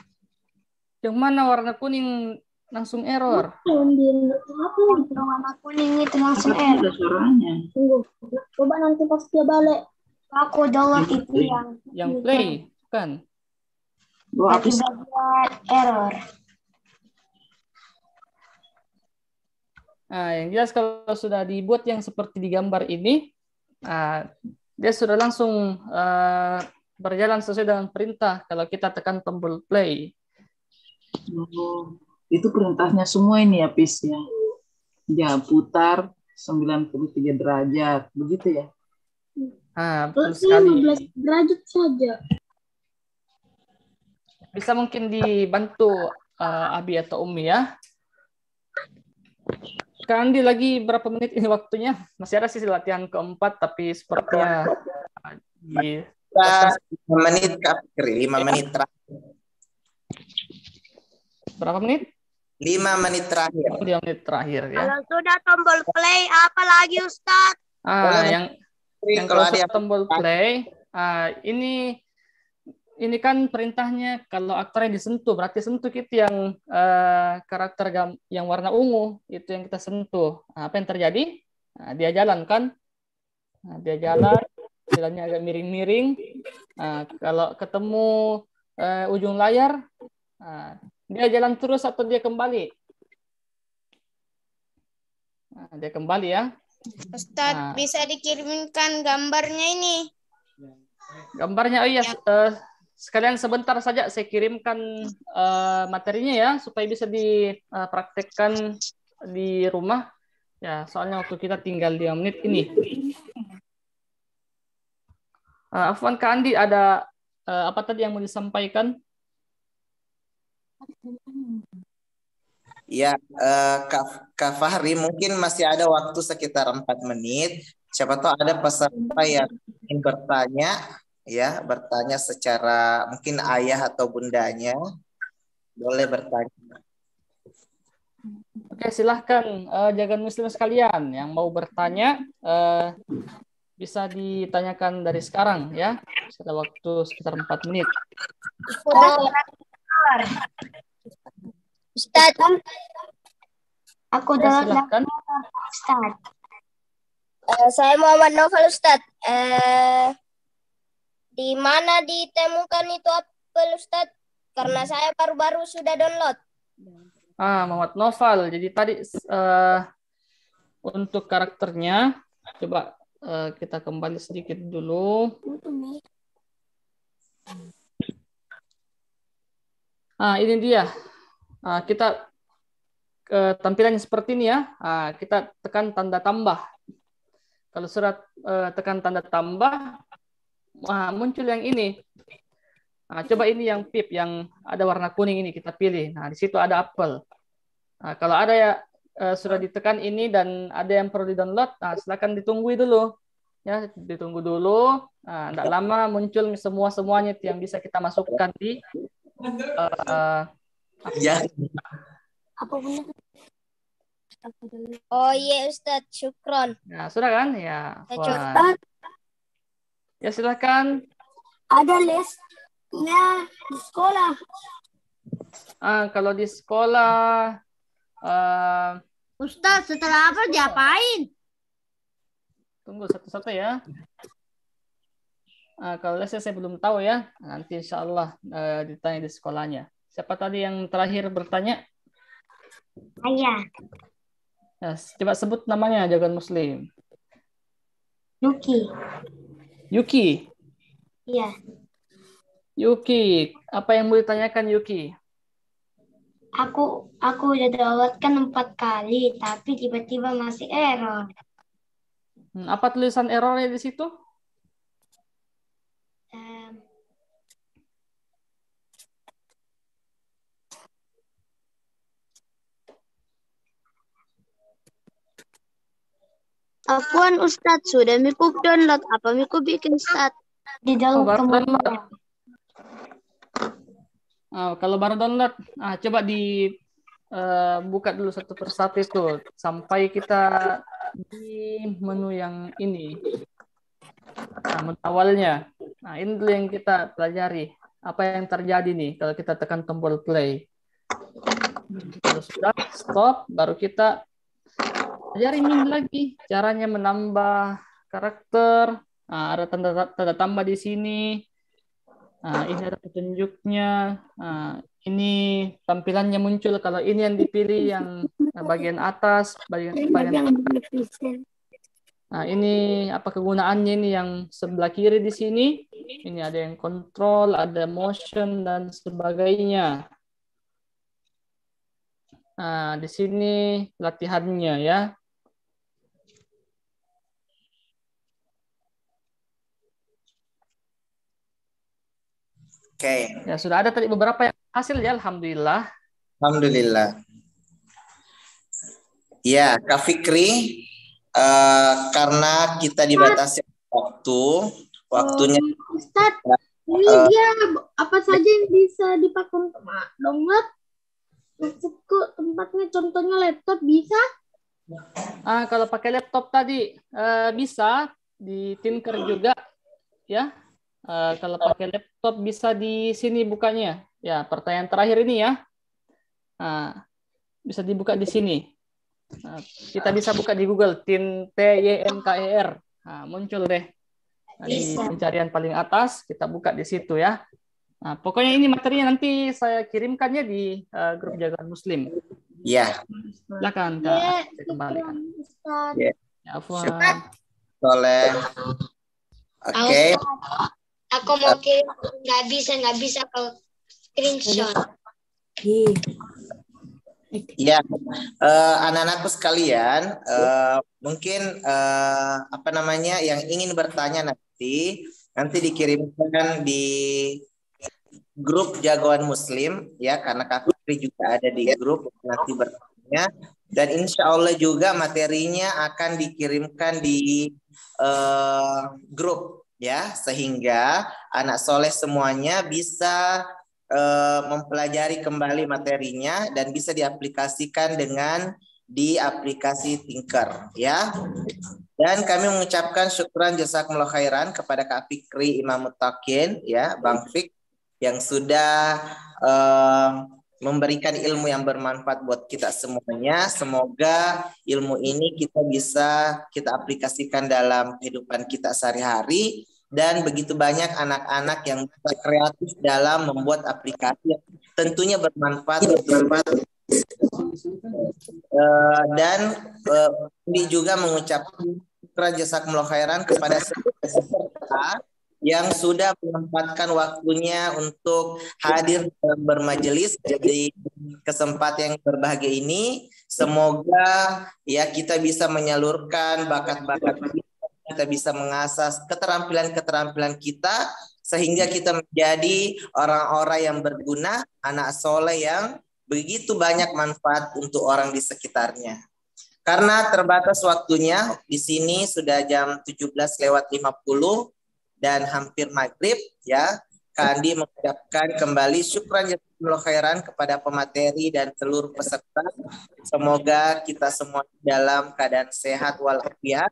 S2: Yang mana warna kuning langsung error? Warna
S1: kuning itu langsung error. Tunggu, coba nanti pas dia balik. Aku download itu yang
S2: yang play, kan?
S1: Dua habis. error.
S2: Nah, yang jelas kalau sudah dibuat yang seperti di gambar ini, nah, dia sudah langsung uh, berjalan sesuai dengan perintah kalau kita tekan tombol play. Oh, itu perintahnya semua ini ya, Pis ya. Ya, putar 93 derajat, begitu ya? Ah, betul sekali. 15 derajat saja. Bisa mungkin dibantu uh, Abi atau Umi ya. Kandi lagi berapa menit ini waktunya? Masih ada sisi latihan keempat, tapi sepertinya di lima
S1: menit terakhir, lima menit terakhir.
S2: Berapa menit? Lima menit terakhir. lima menit terakhir ya. Kalau
S1: sudah tombol play, apa lagi Ustadz? Ah, yang yang kalau sudah
S2: tombol play, ah, ini ini kan perintahnya kalau yang disentuh berarti sentuh kita gitu yang uh, karakter gam yang warna ungu itu yang kita sentuh nah, apa yang terjadi nah, dia jalan kan nah, dia jalan jalannya agak miring-miring nah, kalau ketemu uh, ujung layar nah, dia jalan terus atau dia kembali nah, dia kembali ya Ustadz nah. bisa dikirimkan gambarnya ini gambarnya oh iya ya. uh, sekalian sebentar saja saya kirimkan uh, materinya ya supaya bisa dipraktekkan di rumah ya soalnya waktu kita tinggal di menit ini uh, Afwan Kak Andi ada uh, apa tadi yang mau disampaikan
S1: Ya, uh, Kak, Fahri mungkin masih ada waktu sekitar empat menit. Siapa tahu ada peserta yang ingin bertanya ya bertanya secara mungkin ayah atau bundanya boleh bertanya.
S2: Oke silahkan uh, eh, jagan muslim sekalian yang mau bertanya uh, bisa ditanyakan dari sekarang ya sudah waktu sekitar 4 menit. Oh. Ustaz. Aku download Uh, eh, saya Muhammad Novel Ustaz. Uh,
S1: di mana ditemukan itu apel Ustaz? Karena hmm. saya baru-baru sudah download.
S2: Ah, Muhammad Novel. Jadi tadi uh, untuk karakternya, coba uh, kita kembali sedikit dulu. Ah, ini dia. Ah, kita uh, tampilannya seperti ini ya. Ah, kita tekan tanda tambah. Kalau surat uh, tekan tanda tambah, Wah, muncul yang ini. Nah, coba ini yang pip yang ada warna kuning ini kita pilih. Nah, di situ ada apel. Nah, kalau ada ya eh, sudah ditekan ini dan ada yang perlu di-download, nah silakan ditunggu dulu. Ya, ditunggu dulu. Nah, tidak lama muncul semua semuanya yang bisa kita masukkan di uh, ya. Apa Oh iya Ustaz, syukron. Nah, sudah kan? Ya. Ustaz. Ya silakan. Ada lesnya di sekolah. Ah, kalau di sekolah. Uh, Ustaz, setelah apa diapain? Tunggu satu-satu ya. Uh, kalau lesnya saya belum tahu ya. Nanti insya Allah uh, eh, ditanya di sekolahnya. Siapa tadi yang terakhir bertanya? Ayah. Yes, coba sebut namanya jagoan muslim. Nuki. Yuki. Iya. Yuki, apa yang mau ditanyakan Yuki? Aku aku udah downloadkan empat kali, tapi tiba-tiba masih error. Hmm, apa tulisan errornya di situ? Afwan Ustadz, sudah Miku download. Apa Miku bikin stat? Di dalam oh, kemudian. Oh, kalau baru download, ah, coba di uh, buka dulu satu persatu itu sampai kita di menu yang ini. Nah, menu awalnya. Nah, ini dulu yang kita pelajari. Apa yang terjadi nih kalau kita tekan tombol play. Kalau sudah stop, baru kita ajarin lagi caranya menambah karakter. Nah, ada tanda, tanda tambah di sini. Nah, ini ada petunjuknya. Nah, ini tampilannya muncul kalau ini yang dipilih yang bagian atas, bagian bagian Nah, ini apa kegunaannya ini yang sebelah kiri di sini. Ini ada yang kontrol, ada motion dan sebagainya. Nah, di sini latihannya ya. Oke. Okay. Ya sudah ada tadi beberapa yang hasil ya alhamdulillah.
S1: Alhamdulillah. Ya, Kak Fikri, uh, karena kita dibatasi waktu, waktunya. Oh, Ustaz,
S2: uh, ya, eh. dia
S1: apa saja yang bisa dipakai untuk
S2: download? Maksudku tempatnya contohnya laptop bisa? Ah, kalau pakai laptop tadi uh, bisa di Tinker juga ya Uh, kalau pakai laptop bisa di sini bukanya. Ya. ya, pertanyaan terakhir ini ya. Nah, bisa dibuka di sini. Nah, kita bisa buka di Google tin T Y N K E R. Nah, muncul deh. Nah, di pencarian paling atas kita buka di situ ya. Nah, pokoknya ini materinya nanti saya kirimkannya di uh, grup jagoan muslim. ya Silakan Ya, kembali. Ya.
S1: Ya, boleh Oke. Okay. Aku mau iya. kirim nggak bisa nggak bisa ke screenshot. Iya, uh, anak-anakku sekalian, uh, mungkin uh, apa namanya yang ingin bertanya nanti, nanti dikirimkan di grup jagoan Muslim ya, karena Kak Putri juga ada di grup nanti bertanya dan insya Allah juga materinya akan dikirimkan di uh, grup ya sehingga anak soleh semuanya bisa e, mempelajari kembali materinya dan bisa diaplikasikan dengan di aplikasi Tinker ya. Dan kami mengucapkan syukuran jasa khairan kepada Kak Fikri Imam Mutakin ya, Bang Fik yang sudah uh, memberikan ilmu yang bermanfaat buat kita semuanya. Semoga ilmu ini kita bisa kita aplikasikan dalam kehidupan kita sehari-hari dan begitu banyak anak-anak yang kreatif dalam membuat aplikasi yang tentunya bermanfaat iya, bermanfaat eh, dan uh, ini juga mengucapkan kerajaan khairan kepada peserta yang sudah menempatkan waktunya untuk hadir dalam bermajelis jadi kesempatan yang berbahagia ini. Semoga ya kita bisa menyalurkan bakat-bakat kita, kita bisa mengasah keterampilan-keterampilan kita sehingga kita menjadi orang-orang yang berguna, anak soleh yang begitu banyak manfaat untuk orang di sekitarnya. Karena terbatas waktunya, di sini sudah jam 17 lewat 50, dan hampir maghrib ya Kandi mengucapkan kembali syukran jazakumullah khairan kepada pemateri dan seluruh peserta. Semoga kita semua dalam keadaan sehat walafiat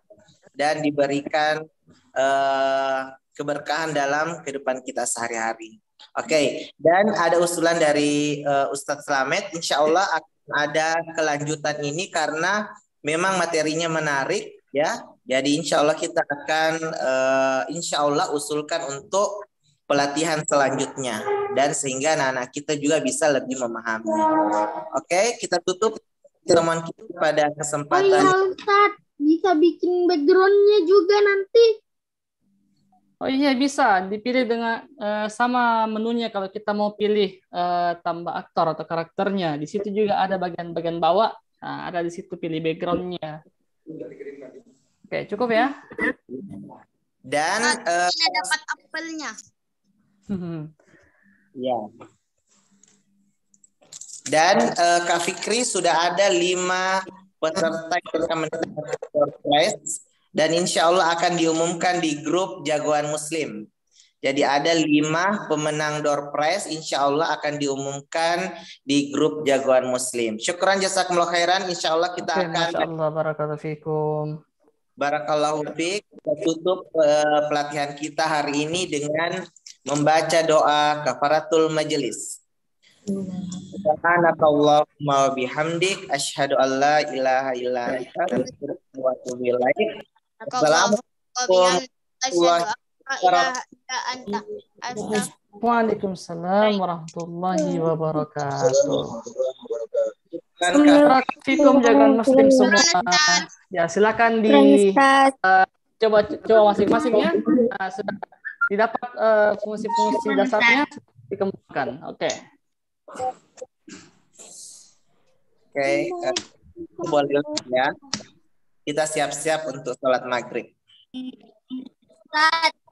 S1: dan diberikan uh, keberkahan dalam kehidupan kita sehari-hari. Oke, okay. dan ada usulan dari uh, Ustadz Slamet, insya Allah akan ada kelanjutan ini karena memang materinya menarik ya jadi insya Allah kita akan uh, insya Allah usulkan untuk pelatihan selanjutnya dan sehingga anak-anak kita juga bisa lebih memahami. Oke, okay, kita tutup pertemuan kita pada kesempatan. Oh iya bisa bikin backgroundnya juga nanti.
S2: Oh iya bisa, dipilih dengan uh, sama menunya kalau kita mau pilih uh, tambah aktor atau karakternya. Di situ juga ada bagian-bagian bawah, nah, ada di situ pilih backgroundnya. Oke, cukup ya. Dan uh,
S1: dapat apelnya.
S2: Hmm. Iya.
S1: Dan uh, Kak Fikri sudah ada lima peserta yang akan mendapatkan dan insya Allah akan diumumkan di grup Jagoan Muslim. Jadi ada lima pemenang door prize, insya Allah akan diumumkan di grup Jagoan Muslim. Syukuran jasa khairan, insya Allah kita Oke, akan. Insya Allah, Barakallahu fiik. Kita tutup uh, pelatihan kita hari ini dengan membaca doa kafaratul majelis. Subhanakallahumma wa bihamdik asyhadu an la ilaha illa anta astaghfiruka wa atubu ilaik. Assalamualaikum
S2: warahmatullahi wabarakatuh fraksi kan itu muslim semua. Ya, silakan di uh, coba coba masing-masing ya. Eh, sudah didapat eh, fungsi-fungsi dasarnya dikembangkan. Oke. Okay. Oke, okay. uh, boleh
S1: ya. Kita siap-siap untuk sholat maghrib.
S2: Sholat.